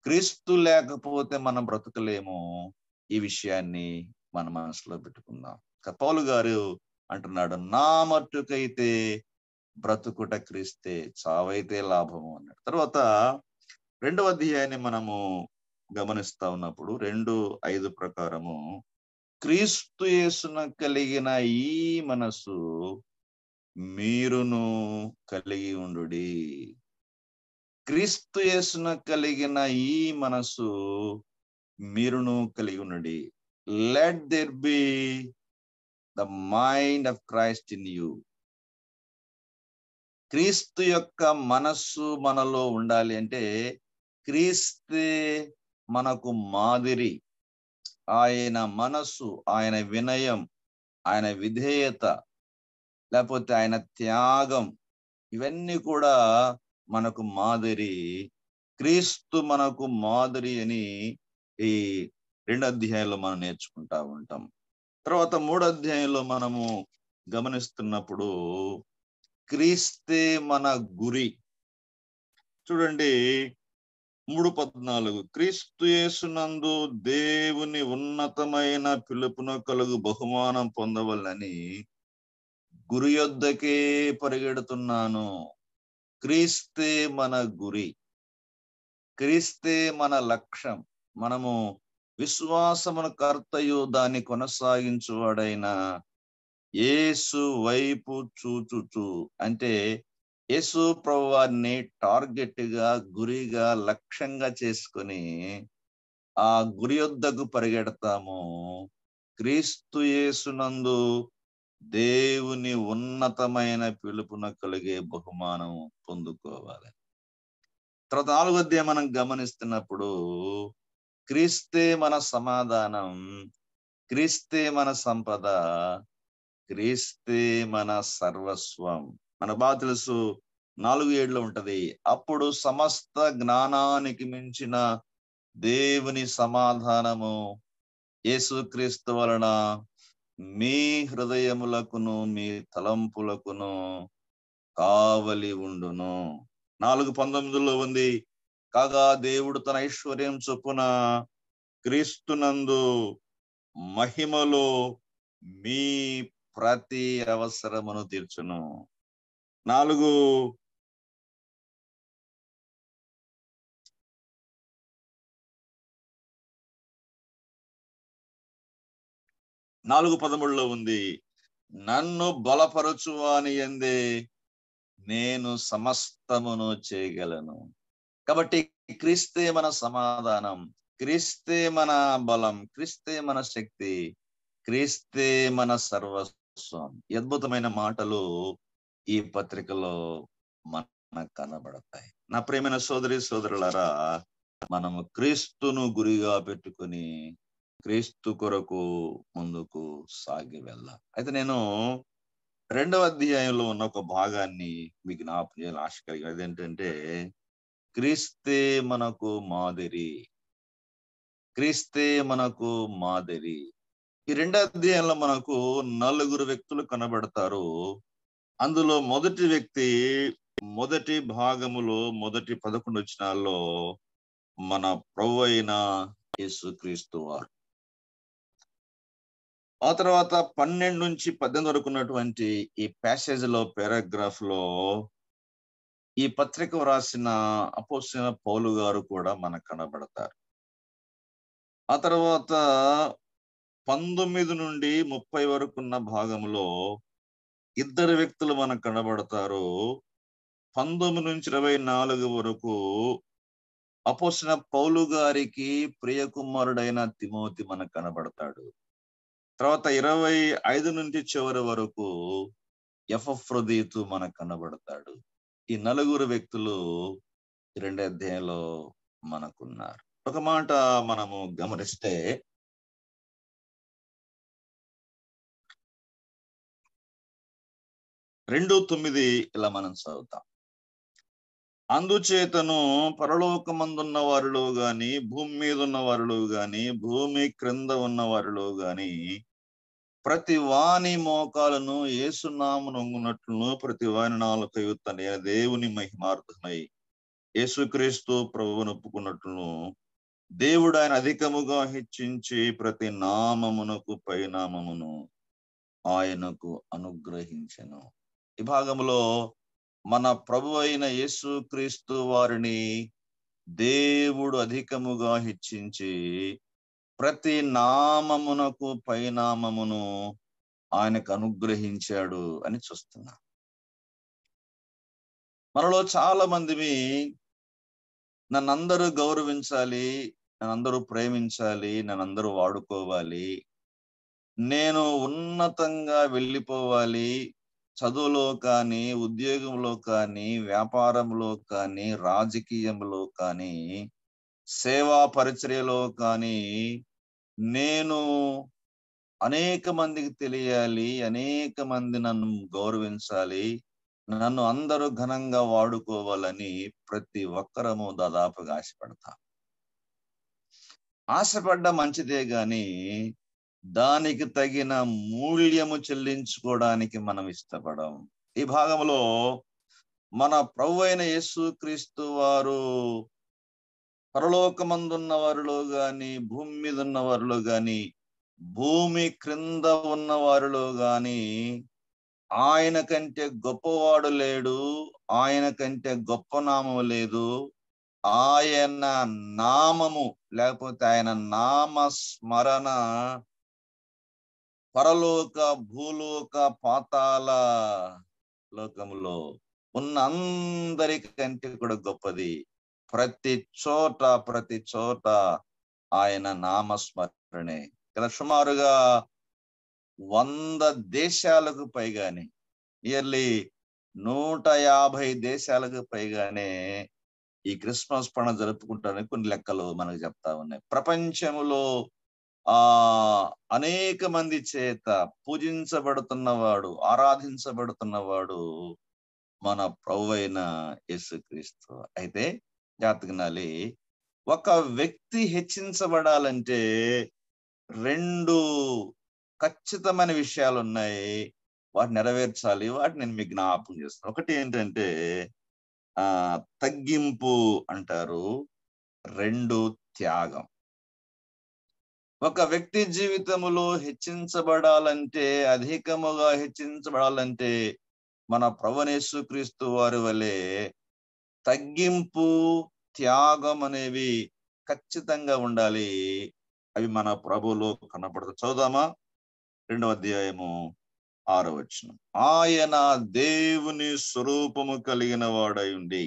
క్రీస్తు లేకపోతే మనం బ్రతకలేము ఈ విషయాన్ని మన మనసులో పెట్టుకుందాం కపౌలు గారు అంటున్నాడు నా మట్టుకైతే బ్రతుకుట క్రీస్తే చావైతే లాభము అన్నాడు తర్వాత రెండవ అధ్యాయాన్ని మనము గమనిస్తా ఉన్నప్పుడు రెండు ఐదు ప్రకారము క్రీస్తు యేసున కలిగిన ఈ మనసు మీరును కలిగి ఉండు క్రీస్తు యేసున కలిగిన ఈ మనసు మీరును కలిగి ఉండు let there be the mind of Christ in you క్రీస్తు యొక్క మనస్సు మనలో ఉండాలి అంటే క్రీస్తే మనకు మాదిరి ఆయన మనస్సు ఆయన వినయం ఆయన విధేయత లేకపోతే ఆయన త్యాగం ఇవన్నీ కూడా మనకు మాదిరి క్రీస్తు మనకు మాదిరి అని ఈ రెండు అధ్యాయంలో మనం నేర్చుకుంటా ఉంటాం తర్వాత మూడు అధ్యాయంలో మనము గమనిస్తున్నప్పుడు క్రీస్తే మన గురి చూడండి మూడు పద్నాలుగు క్రీస్తు యేసునందు దేవుని ఉన్నతమైన పిలుపున కలుగు బహుమానం పొందవలని గురి యొద్దకే పరిగెడుతున్నాను క్రీస్తే మన గురి క్రీస్తే మన లక్ష్యం మనము విశ్వాసమును కర్తయు దాన్ని కొనసాగించువాడైన ఏసు వైపు చూచుచు అంటే యేసు ప్రభు వారిని టార్గెట్గా గురిగా లక్ష్యంగా చేసుకుని ఆ గురి వద్దకు పరిగెడతాము క్రీస్తు యేసునందు దేవుని ఉన్నతమైన పిలుపున కలిగే బహుమానం పొందుకోవాలి తర్వాత నాలుగోదే మనం గమనిస్తున్నప్పుడు క్రీస్తే మన సమాధానం క్రీస్తే మన సంపద క్రీస్తే మన సర్వస్వం మన బాగా తెలుసు నాలుగు ఏడులో ఉంటది అప్పుడు సమస్త జ్ఞానానికి మించిన దేవుని సమాధానము యేసుక్రీస్తు వలన మీ హృదయములకును మీ తలంపులకును కావలి ఉండును నాలుగు పంతొమ్మిదిలో ఉంది కాగా దేవుడు తన ఐశ్వర్యం చొప్పున క్రీస్తునందు మహిమలో మీ ప్రతి అవసరమును తీర్చును నాలుగు నాలుగు పదముల్లో ఉంది నన్ను బలపరచు అని ఎందే నేను సమస్తమును చేయగలను కాబట్టి క్రీస్తే మన సమాధానం క్రీస్తే మన బలం క్రీస్తే మన శక్తి క్రీస్తే మన సర్వస్వం అద్భుతమైన మాటలు ఈ పత్రికలో మనకు కనబడతాయి నా ప్రేమైన సోదరి సోదరులరా మనము క్రీస్తును గురిగా పెట్టుకుని క్రీస్తు కొరకు ముందుకు సాగి వెళ్ళాలి అయితే నేను రెండవ అధ్యాయంలో ఉన్న ఒక భాగాన్ని మీకు జ్ఞాపకం చేయాలి ఆశ కలిగి అదేంటంటే క్రీస్తే మనకు మాదిరి క్రీస్తే మనకు మాదిరి ఈ రెండో అధ్యాయంలో మనకు నలుగురు వ్యక్తులు కనబడతారు అందులో మొదటి వ్యక్తి మొదటి భాగములో మొదటి పదకొండు వచ్చినాల్లో మన ప్రభు అయిన యేసుక్రీస్తు వారు ఆ తర్వాత పన్నెండు నుంచి పద్దెనిమిది వరకు ఉన్నటువంటి ఈ ప్యాసేజ్ లో పారాగ్రాఫ్ లో ఈ పత్రిక వ్రాసిన అపోసిన పౌలు గారు కూడా మనకు కనబడతారు ఆ తర్వాత పంతొమ్మిది నుండి ముప్పై వరకు ఉన్న భాగంలో ఇద్దరు వ్యక్తులు మనకు కనబడతారు పంతొమ్మిది నుంచి ఇరవై నాలుగు వరకు అపోసిన పౌలు గారికి ప్రియకుమారుడైన తిమోతి మనకు కనబడతాడు తర్వాత ఇరవై ఐదు నుంచి చివరి వరకు ఎఫ్రదీతు మనకు కనబడతాడు ఈ నలుగురు వ్యక్తులు రెండు అధ్యాయంలో మనకున్నారు ఒక మాట మనము గమనిస్తే రెండు తొమ్మిది ఇలా మనం చదువుతాం అందుచేతను పరలోకమందున్న వారిలో గాని భూమి మీద ఉన్న వారిలో గాని భూమి క్రింద ఉన్న వారిలో గాని ప్రతి వాణి మోకాలను ఏసునాము నొంగునట్లును ప్రతి వాణి నాలుకయు దేవుని మహిమార్థమై యేసుక్రీస్తు ప్రభు ఒప్పుకున్నట్లును దేవుడు ఆయన అధికముగా హెచ్చించి ప్రతి నామమునకు పైనామమును ఆయనకు అనుగ్రహించను విభాగంలో మన ప్రభు అయిన యేసు క్రీస్తు వారిని దేవుడు అధికముగా హెచ్చించి ప్రతి నామమునకు పైనామమును ఆయనకు అనుగ్రహించాడు అని చూస్తున్నా మనలో చాలా మందివి నన్నందరూ గౌరవించాలి నన్నందరూ ప్రేమించాలి నన్నందరూ వాడుకోవాలి నేను ఉన్నతంగా వెళ్ళిపోవాలి చదువులో కానీ ఉద్యోగంలో కానీ వ్యాపారంలో కానీ రాజకీయంలో కానీ సేవా పరిచర్యలో కానీ నేను అనేక మందికి తెలియాలి అనేక మంది నన్ను గౌరవించాలి నన్ను అందరూ ఘనంగా వాడుకోవాలని ప్రతి ఒక్కరము దాదాపుగా ఆశపడతా ఆశపడ్డ మంచిదే కానీ దానికి తగిన మూల్యము చెల్లించుకోవడానికి మనం ఇష్టపడం ఈ భాగంలో మన ప్రభు అయిన యేసుక్రీస్తు వారు పరలోకమందున్న వారిలో గాని భూమి మీద ఉన్న వారిలో గాని భూమి క్రింద ఉన్న వారిలో గాని ఆయన కంటే గొప్పవాడు లేడు ఆయన కంటే గొప్ప నామము లేదు ఆయన నామము లేకపోతే ఆయన నామ స్మరణ పరలోక భూలోక పాతాల లోకములో ఉన్న అందరికంటే కూడా గొప్పది ప్రతి చోట ప్రతి చోట ఆయన నామస్మరణే ఇక్కడ సుమారుగా వంద దేశాలకు పైగానే నియర్లీ నూట యాభై దేశాలకు పైగానే ఈ క్రిస్మస్ పండుగ జరుపుకుంటారని కొన్ని లెక్కలు మనకు చెప్తా ఉన్నాయి ప్రపంచంలో ఆ అనేక మంది చేత పూజించబడుతున్నవాడు ఆరాధించబడుతున్నవాడు మన ప్రభు అయిన యేసుక్రీస్తు అయితే జాతకనాలి ఒక వ్యక్తి హెచ్చించబడాలంటే రెండు ఖచ్చితమైన విషయాలు ఉన్నాయి వాటిని నెరవేర్చాలి వాటిని నేను మీ జ్ఞాపకం చేస్తాను ఒకటి ఏంటంటే ఆ తగ్గింపు అంటారు రెండు త్యాగం ఒక వ్యక్తి జీవితంలో హెచ్చించబడాలంటే అధికముగా హెచ్చించబడాలంటే మన ప్రవణేశు క్రీస్తు వారి వలె తగ్గింపు త్యాగం అనేవి ఖచ్చితంగా ఉండాలి అవి మన ప్రభులో కనపడతాయి చదుదామా రెండవ అధ్యాయము ఆరో వచ్చిన ఆయన దేవుని స్వరూపము కలిగిన వాడై ఉండి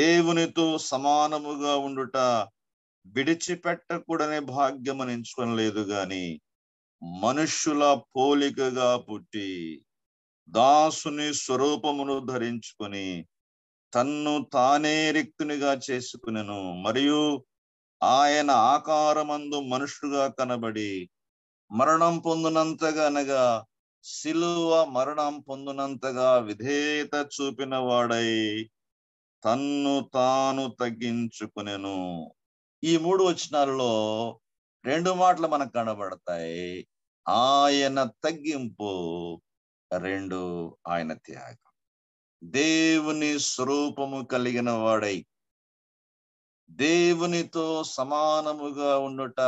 దేవునితో సమానముగా ఉండుట విడిచిపెట్టకూడని భాగ్యమని లేదు గాని మనుష్యుల పోలికగా పుట్టి దాసుని స్వరూపమును ధరించుకుని తన్ను తానే రిక్తునిగా చేసుకునను మరియు ఆయన ఆకారమందు మనుషుడుగా కనబడి మరణం పొందినంతగా అనగా సిలువ మరణం పొందినంతగా విధేయత చూపిన వాడై తన్ను తాను తగ్గించుకునేను ఈ మూడు వచనాలలో రెండు మాటలు మనకు కనబడతాయి ఆయన తగ్గింపు రెండు ఆయన త్యాగం దేవుని స్వరూపము కలిగిన వాడై దేవునితో సమానముగా ఉండుట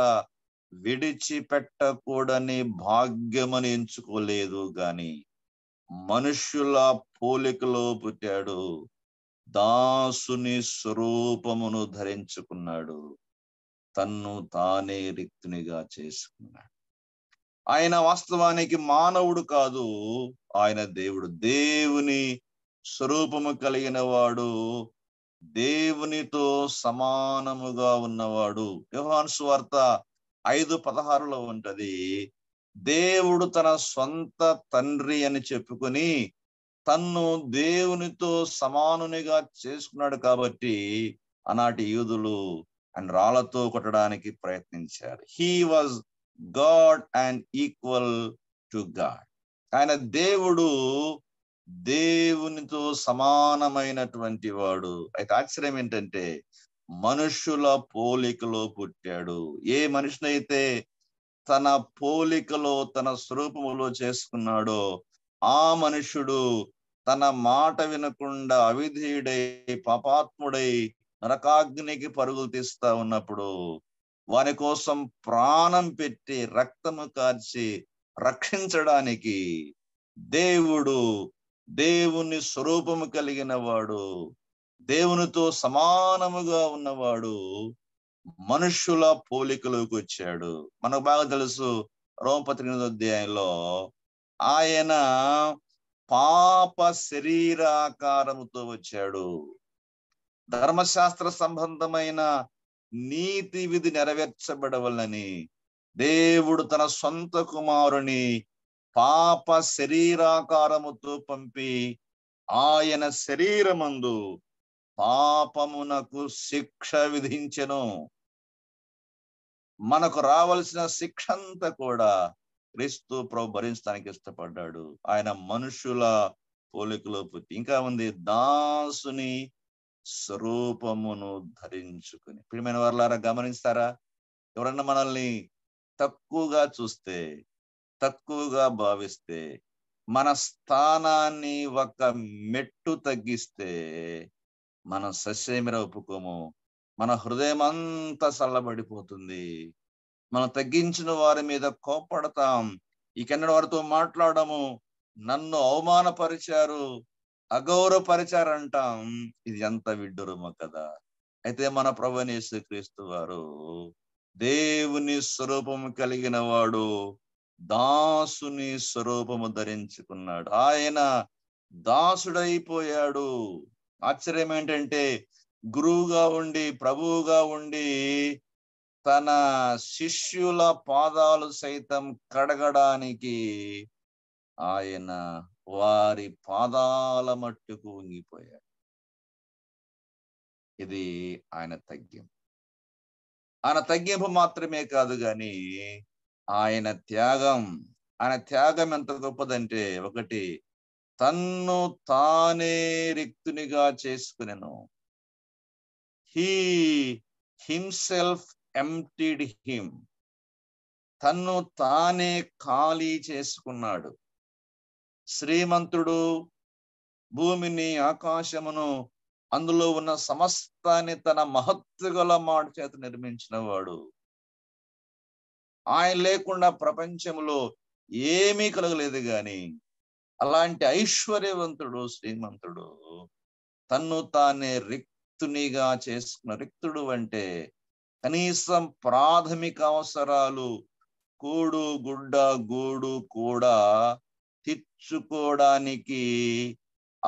విడిచిపెట్టకూడని భాగ్యమని ఎంచుకోలేదు గాని మనుష్యుల పోలికలో పుట్టాడు దాసుని స్వరూపమును ధరించుకున్నాడు తన్ను తానే రిక్తునిగా చేసుకున్నాడు ఆయన వాస్తవానికి మానవుడు కాదు ఆయన దేవుడు దేవుని స్వరూపము కలిగిన వాడు దేవునితో సమానముగా ఉన్నవాడు యోహాన్ వార్త ఐదు పదహారులో ఉంటది దేవుడు తన సొంత తండ్రి అని చెప్పుకొని తన్ను దేవునితో సమానునిగా చేసుకున్నాడు కాబట్టి ఆనాటి యూదులు అండ్ రాళ్లతో కొట్టడానికి ప్రయత్నించాడు he was God and equal to God ఆయన దేవుడు దేవునితో సమానమైనటువంటి వాడు అయితే ఆశ్చర్యం ఏంటంటే మనుషుల పోలికలో పుట్టాడు ఏ మనిషినైతే తన పోలికలో తన స్వరూపములో చేసుకున్నాడో ఆ మనుషుడు తన మాట వినకుండా అవిధేయుడై పాపాత్ముడై నరకాగ్నికి పరుగులు తీస్తా ఉన్నప్పుడు వారి కోసం ప్రాణం పెట్టి రక్తము కార్చి రక్షించడానికి దేవుడు దేవుని స్వరూపము కలిగిన వాడు దేవునితో సమానముగా ఉన్నవాడు మనుషుల పోలికలోకి వచ్చాడు మనకు బాగా తెలుసు రోమపత్రిక అధ్యాయంలో ఆయన పాప శరీరాకారముతో వచ్చాడు ధర్మశాస్త్ర సంబంధమైన నీతి విధి నెరవేర్చబడవలని దేవుడు తన సొంత కుమారుని పాప శరీరాకారముతో పంపి ఆయన శరీరమందు పాపమునకు శిక్ష విధించెను మనకు రావలసిన శిక్ష అంతా కూడా క్రీస్తు ప్రభు భరించడానికి ఇష్టపడ్డాడు ఆయన మనుషుల పోలికలో పుట్టి ఇంకా ఉంది దాసుని స్వరూపమును ధరించుకుని ప్రియమైన వర్లారా గమనిస్తారా ఎవరన్నా మనల్ని తక్కువగా చూస్తే తక్కువగా భావిస్తే మన స్థానాన్ని ఒక మెట్టు తగ్గిస్తే మన సస్యమిర ఒప్పుకోము మన హృదయం అంతా చల్లబడిపోతుంది మనం తగ్గించిన వారి మీద కోపడతాం ఈ కన్నడ వారితో మాట్లాడము నన్ను అవమానపరిచారు అగౌరవపరిచారంటాం ఇది ఎంత విడ్డూరమో కదా అయితే మన ప్రభనేసు క్రీస్తు వారు దేవుని స్వరూపము కలిగిన వాడు దాసుని స్వరూపము ధరించుకున్నాడు ఆయన దాసుడైపోయాడు ఆశ్చర్యం ఏంటంటే గురువుగా ఉండి ప్రభువుగా ఉండి తన శిష్యుల పాదాలు సైతం కడగడానికి ఆయన వారి పాదాల మట్టుకు ఉంగిపోయాడు ఇది ఆయన తగ్గింపు ఆయన తగ్గింపు మాత్రమే కాదు కానీ ఆయన త్యాగం ఆయన త్యాగం ఎంత గొప్పదంటే ఒకటి తన్ను తానే రిక్తునిగా చేసుకునేను హీ హిమ్సెల్ఫ్ ఎంప్టీడ్ హిమ్ తన్ను తానే ఖాళీ చేసుకున్నాడు శ్రీమంతుడు భూమిని ఆకాశమును అందులో ఉన్న సమస్తాన్ని తన మహత్తు గల మాట చేత నిర్మించిన వాడు ఆయన లేకుండా ప్రపంచంలో ఏమీ కలగలేదు గాని అలాంటి ఐశ్వర్యవంతుడు శ్రీమంతుడు తన్ను తానే రిక్తునిగా చేసుకున్న రిక్తుడు అంటే కనీసం ప్రాథమిక అవసరాలు కోడు గుడ్డ గూడు కూడా తీర్చుకోవడానికి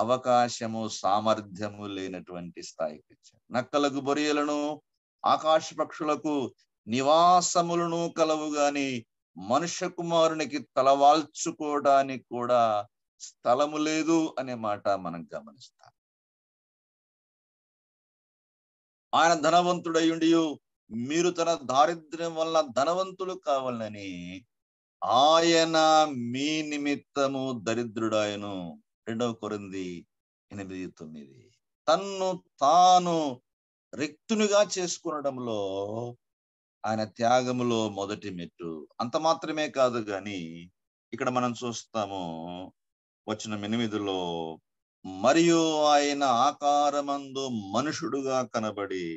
అవకాశము సామర్థ్యము లేనటువంటి స్థాయికి వచ్చాడు నక్కలకు బొరియలను ఆకాశ పక్షులకు నివాసములను కలవు గాని మనుష్య కుమారునికి తలవాల్చుకోవడానికి కూడా స్థలము లేదు అనే మాట మనం గమనిస్తాం ఆయన ధనవంతుడయుండి మీరు తన దారిద్ర్యం వల్ల ధనవంతులు కావాలని ఆయన మీ నిమిత్తము దరిద్రుడాయను రెండవ కొరింది ఎనిమిది తొమ్మిది తన్ను తాను రిక్తునిగా చేసుకునడంలో ఆయన త్యాగములో మొదటి మెట్టు అంత మాత్రమే కాదు కానీ ఇక్కడ మనం చూస్తాము వచ్చిన ఎనిమిదిలో మరియు ఆయన ఆకారమందు మనుషుడుగా కనబడి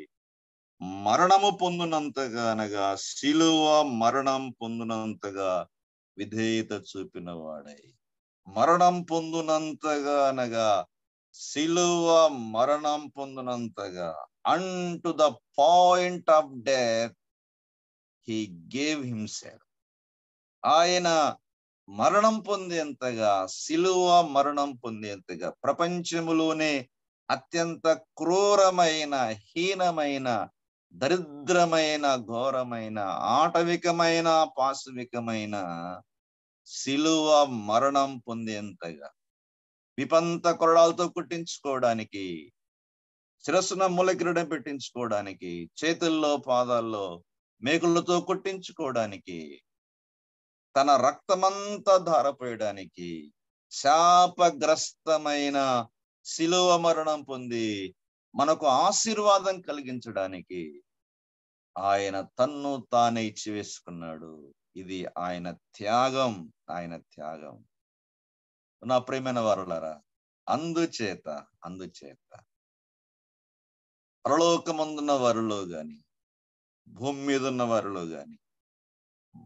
మరణము పొందునంతగా అనగా శిలువ మరణం పొందునంతగా విధేయత చూపినవాడై మరణం పొందునంతగా అనగా సిలువ మరణం పొందునంతగా unto the point of death he gave himself ఆయన మరణం పొందేంతగా సిలువ మరణం పొందేంతగా ప్రపంచములోనే అత్యంత క్రూరమైన హీనమైన దరిద్రమైన ఘోరమైన ఆటవికమైన పాశవికమైన శిలువ మరణం పొందేంతగా విపంత కొరడాలతో కుట్టించుకోవడానికి శిరస్సున మూలకిరడం పెట్టించుకోవడానికి చేతుల్లో పాదాల్లో మేకులతో కుట్టించుకోవడానికి తన రక్తమంతా ధారపోయడానికి శాపగ్రస్తమైన శిలువ మరణం పొంది మనకు ఆశీర్వాదం కలిగించడానికి ఆయన తన్ను తానే ఇచ్చి వేసుకున్నాడు ఇది ఆయన త్యాగం ఆయన త్యాగం నా ప్రేమైన వారులారా అందుచేత అందుచేత పరలోకమందున్న వారిలో గాని భూమి మీద ఉన్న వారిలో గాని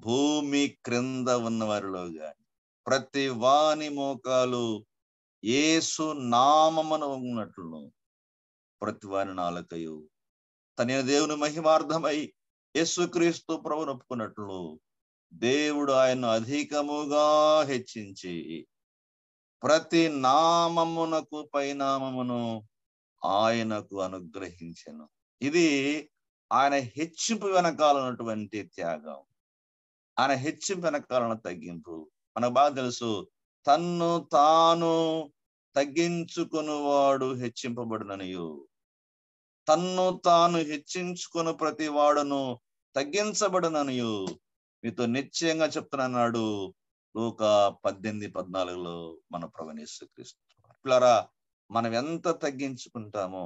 భూమి క్రింద ఉన్న వారిలో గాని ప్రతి వాని మోకాలు ఏసు నామమున ఉన్నట్లు ప్రతి వాని నాలుకయు తన దేవుని మహిమార్థమై యేసుక్రీస్తు నొప్పుకున్నట్లు దేవుడు ఆయన అధికముగా హెచ్చించి ప్రతి నామమునకు పైనామమును ఆయనకు అనుగ్రహించను ఇది ఆయన హెచ్చింపు వెనకాల ఉన్నటువంటి త్యాగం ఆయన హెచ్చింపు వెనకాలను తగ్గింపు మనకు బాగా తెలుసు తన్ను తాను తగ్గించుకునివాడు హెచ్చింపబడుననియు తన్ను తాను హెచ్చించుకుని ప్రతి వాడును తగ్గించబడిననియు మీతో నిశ్చయంగా చెప్తున్నాడు లోక పద్దెనిమిది పద్నాలుగులో మన ప్రవణేశ్వర క్రీస్తు పిల్లరా మనం ఎంత తగ్గించుకుంటామో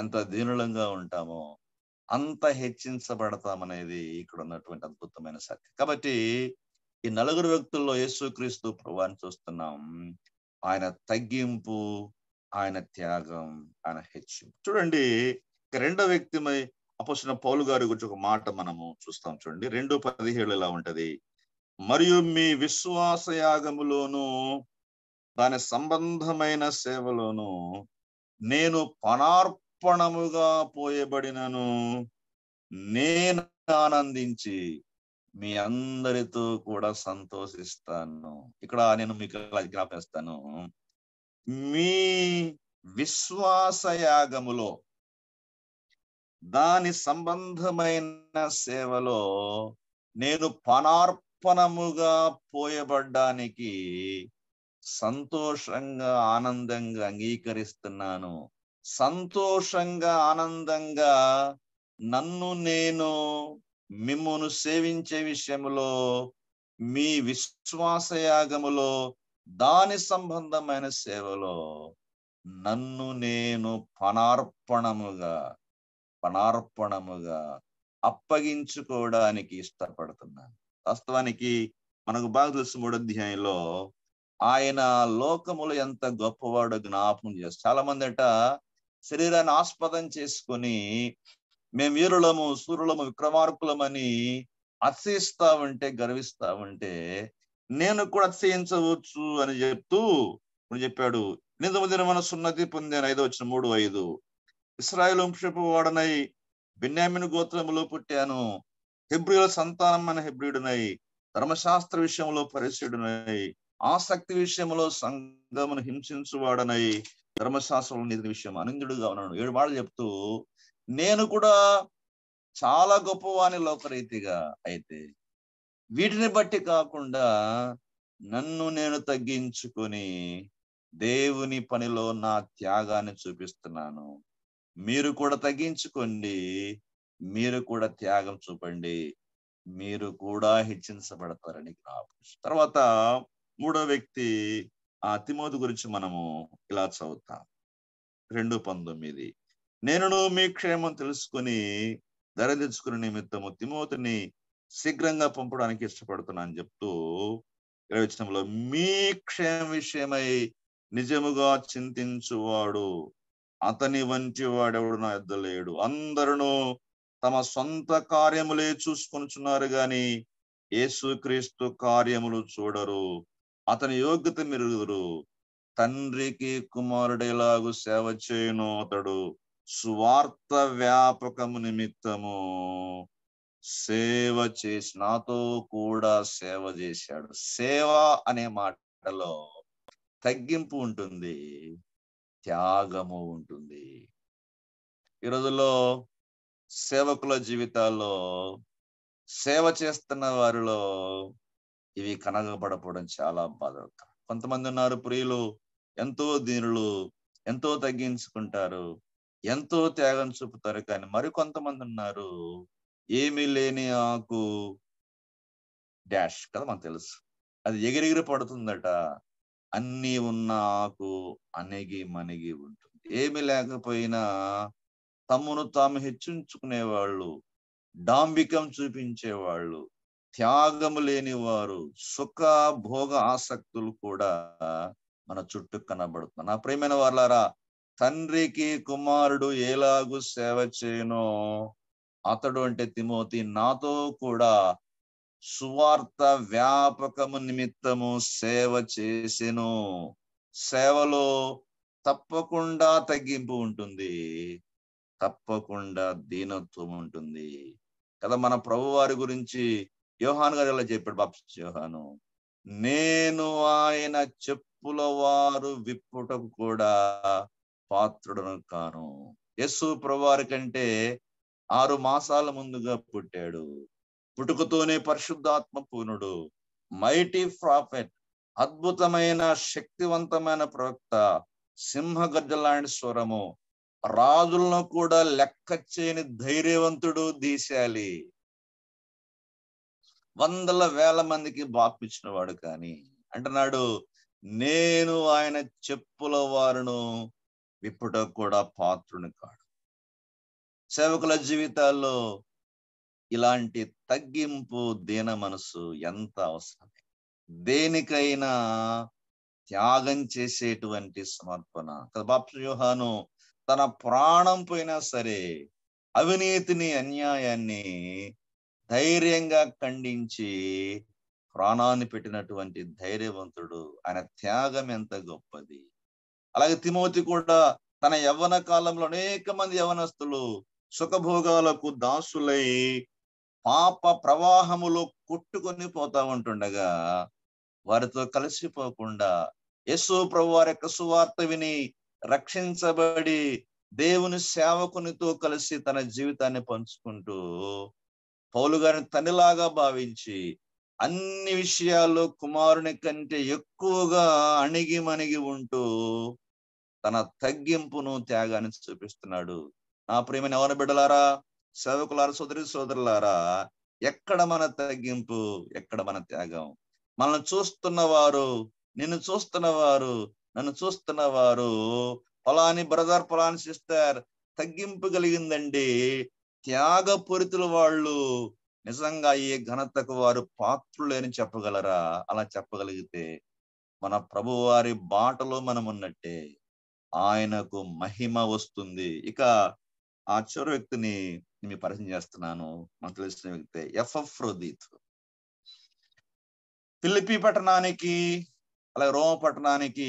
ఎంత దీనులంగా ఉంటామో అంత హెచ్చించబడతామనేది ఇక్కడ ఉన్నటువంటి అద్భుతమైన సత్యం కాబట్టి ఈ నలుగురు వ్యక్తుల్లో యేసుక్రీస్తు ప్రభావాన్ని చూస్తున్నాం ఆయన తగ్గింపు ఆయన త్యాగం ఆయన హెచ్చింపు చూడండి రెండో వ్యక్తిమై అపోసిన పౌలు గారి గురించి ఒక మాట మనము చూస్తాం చూడండి రెండు పదిహేడు ఇలా ఉంటది మరియు మీ విశ్వాస యాగములోను దాని సంబంధమైన సేవలోను నేను పనార్పణముగా పోయబడినను నేను ఆనందించి మీ అందరితో కూడా సంతోషిస్తాను ఇక్కడ నేను మీకు జ్ఞాపేస్తాను మీ విశ్వాస యాగములో దాని సంబంధమైన సేవలో నేను పనార్పణముగా పోయబడ్డానికి సంతోషంగా ఆనందంగా అంగీకరిస్తున్నాను సంతోషంగా ఆనందంగా నన్ను నేను మిమ్మును సేవించే విషయంలో మీ విశ్వాసయాగములో దాని సంబంధమైన సేవలో నన్ను నేను పనార్పణముగా పణార్పణముగా అప్పగించుకోవడానికి ఇష్టపడుతున్నాను వాస్తవానికి మనకు బాగా తెలుసు మూడో ఆయన లోకములు ఎంత గొప్పవాడో జ్ఞాపకం చేస్తారు చాలా మంది అట శరీరాన్ని ఆస్పదం చేసుకొని మేము వీరులము సూర్యులము విక్రమార్కులమని అతిశయిస్తా ఉంటే గర్విస్తా ఉంటే నేను కూడా అతిశయించవచ్చు అని చెప్తూ చెప్పాడు చెప్పాడు నిజముదిన మనసున్నతి పొందాను ఐదో వచ్చిన మూడు ఐదు ఇస్రాయల్ వంశపు వాడనై బెన్యామిన్ గోత్రములో పుట్టాను హెబ్రియుల సంతానం అనే హెబ్రియుడునై ధర్మశాస్త్ర విషయంలో పరిశుడునై ఆసక్తి విషయంలో సంఘమును హింసించువాడనై ధర్మశాస్త్రంలో నిధుల విషయం అనిందుడుగా ఉన్నాను ఏడు మాటలు చెప్తూ నేను కూడా చాలా గొప్పవాని లోకరీతిగా అయితే వీటిని బట్టి కాకుండా నన్ను నేను తగ్గించుకొని దేవుని పనిలో నా త్యాగాన్ని చూపిస్తున్నాను మీరు కూడా తగ్గించుకోండి మీరు కూడా త్యాగం చూపండి మీరు కూడా హెచ్చించబడతారని జ్ఞాపకం తర్వాత మూడో వ్యక్తి ఆ తిమోతి గురించి మనము ఇలా చదువుతాం రెండు పంతొమ్మిది నేను మీ క్షేమం తెలుసుకుని ధర తెచ్చుకునే నిమిత్తము తిమోతిని శీఘ్రంగా పంపడానికి ఇష్టపడుతున్నాను చెప్తూ ఇరవై మీ క్షేమ విషయమై నిజముగా చింతించువాడు అతని వంటి వాడెవడు నా యొద్ద లేడు అందరూ తమ సొంత కార్యములే చున్నారు గాని యేసుక్రీస్తు కార్యములు చూడరు అతని యోగ్యత మెరుగుదరు తండ్రికి కుమారుడేలాగు సేవ చేయను అతడు సువార్త వ్యాపకము నిమిత్తము సేవ చేసి నాతో కూడా సేవ చేశాడు సేవ అనే మాటలో తగ్గింపు ఉంటుంది త్యాగము ఉంటుంది ఈ రోజుల్లో సేవకుల జీవితాల్లో సేవ చేస్తున్న వారిలో ఇవి కనగబడపోవడం చాలా బాధాకరం కొంతమంది ఉన్నారు ప్రియులు ఎంతో దీనులు ఎంతో తగ్గించుకుంటారు ఎంతో త్యాగం చూపుతారు కానీ మరి కొంతమంది ఉన్నారు ఏమీ లేని ఆకు డాష్ కదా మనకు తెలుసు అది ఎగిరెగిరి పడుతుందట అన్నీ ఉన్న ఆకు అణిగి మనిగి ఉంటుంది ఏమి లేకపోయినా తమ్మును తాము హెచ్చించుకునేవాళ్ళు డాంబికం చూపించేవాళ్ళు త్యాగము లేనివారు సుఖ భోగ ఆసక్తులు కూడా మన చుట్టూ కనబడుతున్నారు నా ప్రేమైన వాళ్ళారా తండ్రికి కుమారుడు ఎలాగూ సేవ చేయనో అతడు అంటే తిమోతి నాతో కూడా సువార్త వ్యాపకము నిమిత్తము సేవ చేసెను సేవలో తప్పకుండా తగ్గింపు ఉంటుంది తప్పకుండా దీనత్వం ఉంటుంది కదా మన ప్రభు వారి గురించి యోహాను గారు ఎలా చెప్పాడు బాప్స్ యోహాను నేను ఆయన చెప్పుల వారు విప్పుటకు కూడా పాత్రుడను కాను యస్సు ప్రభువారి కంటే ఆరు మాసాల ముందుగా పుట్టాడు పుట్టుకతోనే పరిశుద్ధాత్మ పూనుడు మైటీ ప్రాఫెట్ అద్భుతమైన శక్తివంతమైన ప్రవక్త సింహగర్జలాంటి స్వరము రాజులను కూడా లెక్క చేయని ధైర్యవంతుడు దీశాలి వందల వేల మందికి బాపిచ్చినవాడు కానీ అంటున్నాడు నేను ఆయన చెప్పుల వారును విప్పుటకు కూడా పాత్రుని కాడు సేవకుల జీవితాల్లో ఇలాంటి తగ్గింపు దీన మనసు ఎంత అవసరం దేనికైనా త్యాగం చేసేటువంటి సమర్పణ బాప్యోహాను తన ప్రాణం పోయినా సరే అవినీతిని అన్యాయాన్ని ధైర్యంగా ఖండించి ప్రాణాన్ని పెట్టినటువంటి ధైర్యవంతుడు ఆయన త్యాగం ఎంత గొప్పది అలాగే తిమోతి కూడా తన యవ్వన కాలంలో అనేక మంది యవనస్తులు సుఖభోగాలకు దాసులై పాప ప్రవాహములో కొట్టుకొని పోతా ఉంటుండగా వారితో కలిసిపోకుండా యశు ప్రభు వారి యొక్క సువార్త విని రక్షించబడి దేవుని సేవకునితో కలిసి తన జీవితాన్ని పంచుకుంటూ పౌలు గారిని తనిలాగా భావించి అన్ని విషయాల్లో కుమారుని కంటే ఎక్కువగా అణిగి మణిగి ఉంటూ తన తగ్గింపును త్యాగాన్ని చూపిస్తున్నాడు నా ప్రేమని ఎవరు బిడ్డలారా సేవకులారా సోదరి సోదరులారా ఎక్కడ మన తగ్గింపు ఎక్కడ మన త్యాగం మనల్ని చూస్తున్న వారు నిన్ను చూస్తున్న వారు నన్ను చూస్తున్న వారు పొలాని బ్రదర్ పొలాని సిస్టర్ తగ్గింపు కలిగిందండి త్యాగ పొరితులు వాళ్ళు నిజంగా ఏ ఘనతకు వారు పాత్రులేని చెప్పగలరా అలా చెప్పగలిగితే మన ప్రభువారి బాటలో మనం ఉన్నట్టే ఆయనకు మహిమ వస్తుంది ఇక ఆ చివరి వ్యక్తిని మీ పరిచయం చేస్తున్నాను మనకు తెలిసిన వ్యక్తే రోదీత్ ఫిలిపి పట్టణానికి అలాగే రోమ పట్టణానికి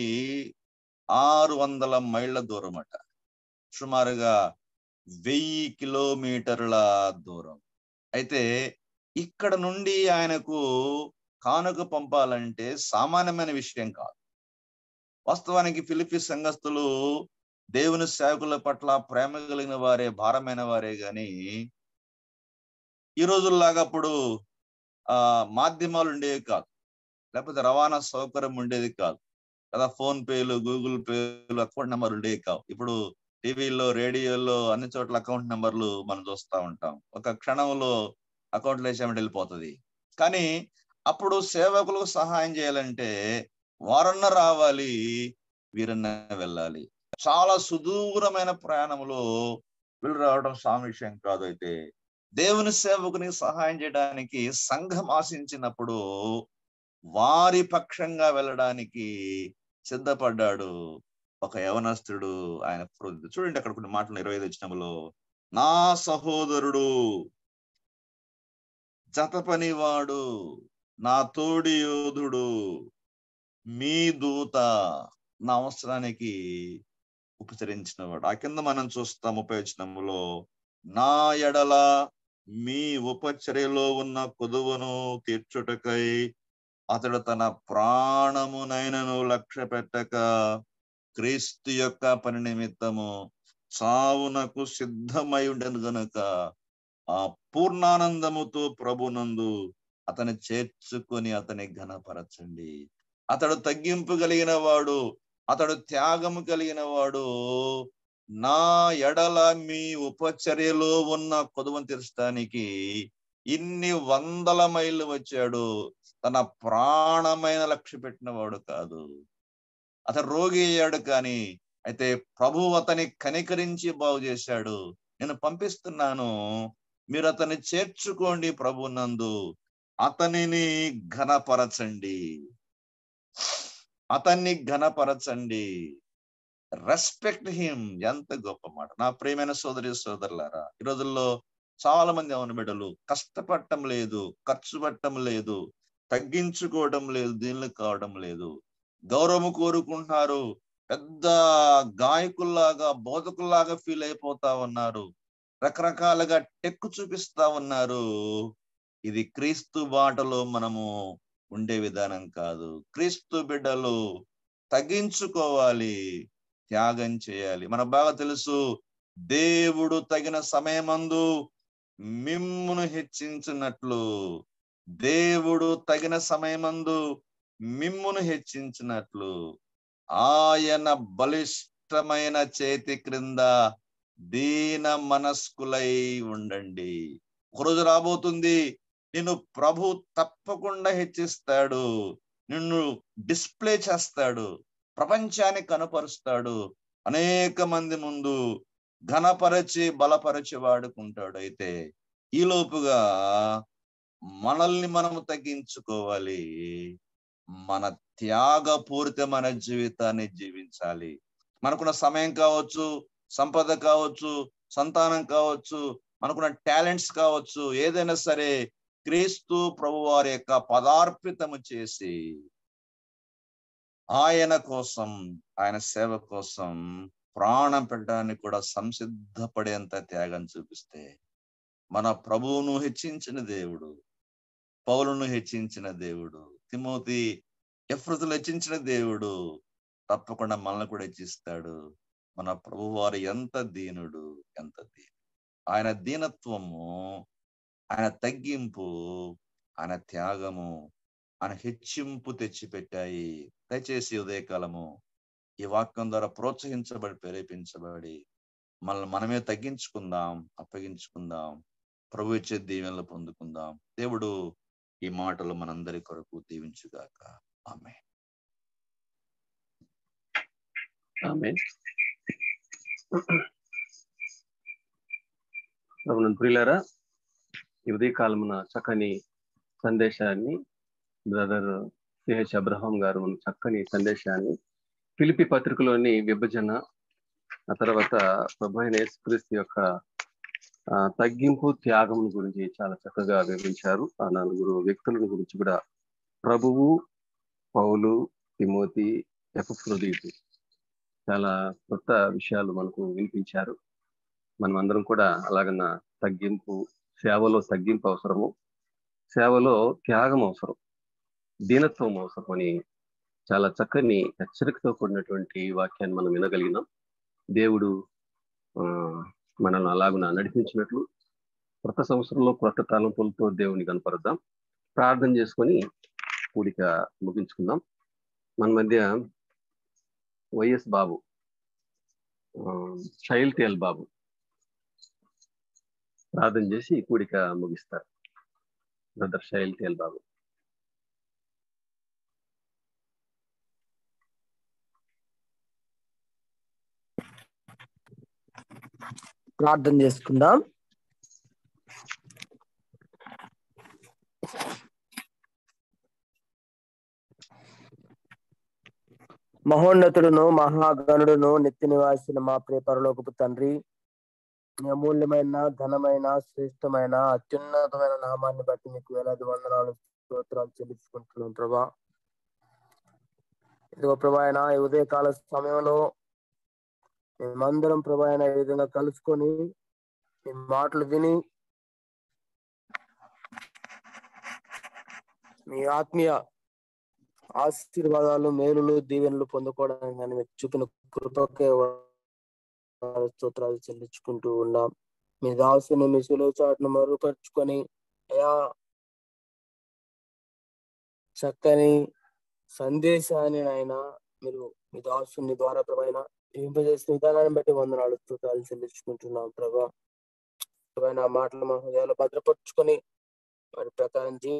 ఆరు వందల మైళ్ళ దూరం అట సుమారుగా వెయ్యి కిలోమీటర్ల దూరం అయితే ఇక్కడ నుండి ఆయనకు కానుక పంపాలంటే సామాన్యమైన విషయం కాదు వాస్తవానికి ఫిలిపీస్ సంఘస్థులు దేవుని సేవకుల పట్ల ప్రేమ కలిగిన వారే భారమైన వారే కానీ ఈ రోజుల్లాగా అప్పుడు ఆ మాధ్యమాలు ఉండేవి కాదు లేకపోతే రవాణా సౌకర్యం ఉండేది కాదు కదా ఫోన్ పేలు గూగుల్ పేలు అకౌంట్ నెంబర్ ఉండేవి కావు ఇప్పుడు టీవీలో రేడియోలో అన్ని చోట్ల అకౌంట్ నెంబర్లు మనం చూస్తూ ఉంటాం ఒక క్షణంలో అకౌంట్లు వేసామంటే వెళ్ళిపోతుంది కానీ అప్పుడు సేవకులకు సహాయం చేయాలంటే వారన్న రావాలి వీరన్న వెళ్ళాలి చాలా సుదూరమైన ప్రయాణంలో వీళ్ళు రావడం స్వామి విషయం కాదు అయితే దేవుని సేవకుని సహాయం చేయడానికి సంఘం ఆశించినప్పుడు వారి పక్షంగా వెళ్ళడానికి సిద్ధపడ్డాడు ఒక యవనస్తుడు ఆయన చూడండి అక్కడ కొన్ని మాటలు ఇరవై ఐదు వచ్చినములో నా సహోదరుడు జత పనివాడు నా తోడి యోధుడు మీ దూత నా అవసరానికి ఉపచరించిన వాడు ఆ కింద మనం చూస్తాం ఉపయోగించినములో నా ఎడల మీ ఉపచర్యలో ఉన్న కొదువును తీర్చుటకై అతడు తన ప్రాణమునైనను లక్ష్య పెట్టక క్రీస్తు యొక్క పని నిమిత్తము సావునకు సిద్ధమై ఉండను గనుక ఆ పూర్ణానందముతో ప్రభునందు అతను చేర్చుకొని అతని ఘనపరచండి అతడు తగ్గింపు కలిగిన వాడు అతడు త్యాగము కలిగిన వాడు నా ఎడల మీ ఉపచర్యలో ఉన్న కొదువం తీర్చడానికి ఇన్ని వందల మైళ్ళు వచ్చాడు తన ప్రాణమైన లక్ష్య పెట్టినవాడు కాదు అతను రోగి అయ్యాడు కానీ అయితే ప్రభు అతని కనికరించి బాగు చేశాడు నేను పంపిస్తున్నాను మీరు అతన్ని చేర్చుకోండి ప్రభు నందు అతనిని ఘనపరచండి అతన్ని ఘనపరచండి రెస్పెక్ట్ హిమ్ ఎంత గొప్ప మాట నా ప్రియమైన సోదరి సోదరులారా ఈ రోజుల్లో చాలా మంది అవును బిడ్డలు కష్టపడటం లేదు ఖర్చు పెట్టడం లేదు తగ్గించుకోవడం లేదు దీనిలో కావడం లేదు గౌరవం కోరుకుంటున్నారు పెద్ద గాయకుల్లాగా బోధకుల్లాగా ఫీల్ అయిపోతా ఉన్నారు రకరకాలుగా టెక్కు చూపిస్తా ఉన్నారు ఇది క్రీస్తు బాటలో మనము ఉండే విధానం కాదు క్రీస్తు బిడ్డలు తగ్గించుకోవాలి త్యాగం చేయాలి మనకు బాగా తెలుసు దేవుడు తగిన సమయమందు మిమ్మును హెచ్చించినట్లు దేవుడు తగిన సమయమందు మిమ్మును హెచ్చించినట్లు ఆయన బలిష్టమైన చేతి క్రింద దీన మనస్కులై ఉండండి ఒకరోజు రాబోతుంది నిన్ను ప్రభు తప్పకుండా హెచ్చిస్తాడు నిన్ను డిస్ప్లే చేస్తాడు ప్రపంచాన్ని కనపరుస్తాడు అనేక మంది ముందు ఘనపరచి బలపరచి వాడుకుంటాడు అయితే ఈలోపుగా మనల్ని మనము తగ్గించుకోవాలి మన మన జీవితాన్ని జీవించాలి మనకున్న సమయం కావచ్చు సంపద కావచ్చు సంతానం కావచ్చు మనకున్న టాలెంట్స్ కావచ్చు ఏదైనా సరే క్రీస్తు ప్రభువారి యొక్క పదార్పితము చేసి ఆయన కోసం ఆయన సేవ కోసం ప్రాణం పెట్టడానికి కూడా సంసిద్ధపడేంత త్యాగం చూపిస్తే మన ప్రభువును హెచ్చించిన దేవుడు పౌలను హెచ్చించిన దేవుడు తిమోతి ఎఫ్రతులు హెచ్చించిన దేవుడు తప్పకుండా మనల్ని కూడా హెచ్చిస్తాడు మన ప్రభువారు ఎంత దీనుడు ఎంత దీనుడు ఆయన దీనత్వము ఆయన తగ్గింపు ఆయన త్యాగము ఆయన హెచ్చింపు తెచ్చిపెట్టాయి దయచేసి ఉదయకాలము ఈ వాక్యం ద్వారా ప్రోత్సహించబడి ప్రేరేపించబడి మనల్ని మనమే తగ్గించుకుందాం అప్పగించుకుందాం ప్రభు ఇచ్చే దీవెనలు పొందుకుందాం దేవుడు ఈ మాటలు మనందరి కొరకు దీవించుగాక ఆమె ప్రభులను ప్రియులారా ఈ ఉదయకాలమున చక్కని సందేశాన్ని బ్రదర్ సిహెచ్ అబ్రహాం గారు ఉన్న చక్కని సందేశాన్ని పిలిపి పత్రికలోని విభజన ఆ తర్వాత ప్రభైన యేసుక్రీస్తు యొక్క తగ్గింపు త్యాగం గురించి చాలా చక్కగా వివరించారు ఆ నలుగురు వ్యక్తుల గురించి కూడా ప్రభువు పౌలు తిమోతి ఎపప్రదీపు చాలా కొత్త విషయాలు మనకు వినిపించారు మనం అందరం కూడా అలాగన్నా తగ్గింపు సేవలో తగ్గింపు అవసరము సేవలో త్యాగం అవసరం దీనత్వం అవసరం అని చాలా చక్కని హెచ్చరికతో కూడినటువంటి వాక్యాన్ని మనం వినగలిగినాం దేవుడు మనల్ని అలాగున నడిపించినట్లు కొత్త సంవత్సరంలో కొత్త తలంపులతో దేవుని కనపరుద్దాం ప్రార్థన చేసుకొని కూడిక ముగించుకుందాం మన మధ్య వైఎస్ బాబు చైల్డ్ టేల్ బాబు ప్రార్థన చేసి కూడిక ముగిస్తారు బ్రదర్ శైల్ తేల్ బాబు ప్రార్థన చేసుకుందాం మహోన్నతుడును మహాగణుడును నిత్య నివాసిన మా ప్రియ పరలోకపు తండ్రి అమూల్యమైన ఘనమైన శ్రేష్టమైన అత్యున్నతమైన నామాన్ని బట్టి మీకు వేలాది వందనాలు స్తోత్రాలు చెల్లించుకుంటున్నాం ప్రభా ఇదిగో ప్రభాయన ఈ ఉదయకాల సమయంలో మేమందరం ప్రభాయన ఈ విధంగా కలుసుకొని మీ మాటలు విని మీ ఆత్మీయ ఆశీర్వాదాలు మేలులు దీవెనలు పొందుకోవడానికి చూపిన కృపకే స్తోత్రాలు చెల్లించుకుంటూ ఉన్నాం మీ దాసుని మీ సులువు చాటును మరుగుపరుచుకొని అయా చక్కని సందేశాన్ని ఆయన మీరు మీ దాసుని ద్వారా ప్రభైన ఇంపజేసిన విధానాన్ని బట్టి వందనాలు స్తోత్రాలు చెల్లించుకుంటున్నాం ప్రభా నా మాటలు మా హృదయాలు భద్రపరుచుకొని వాటి ప్రకారం జీ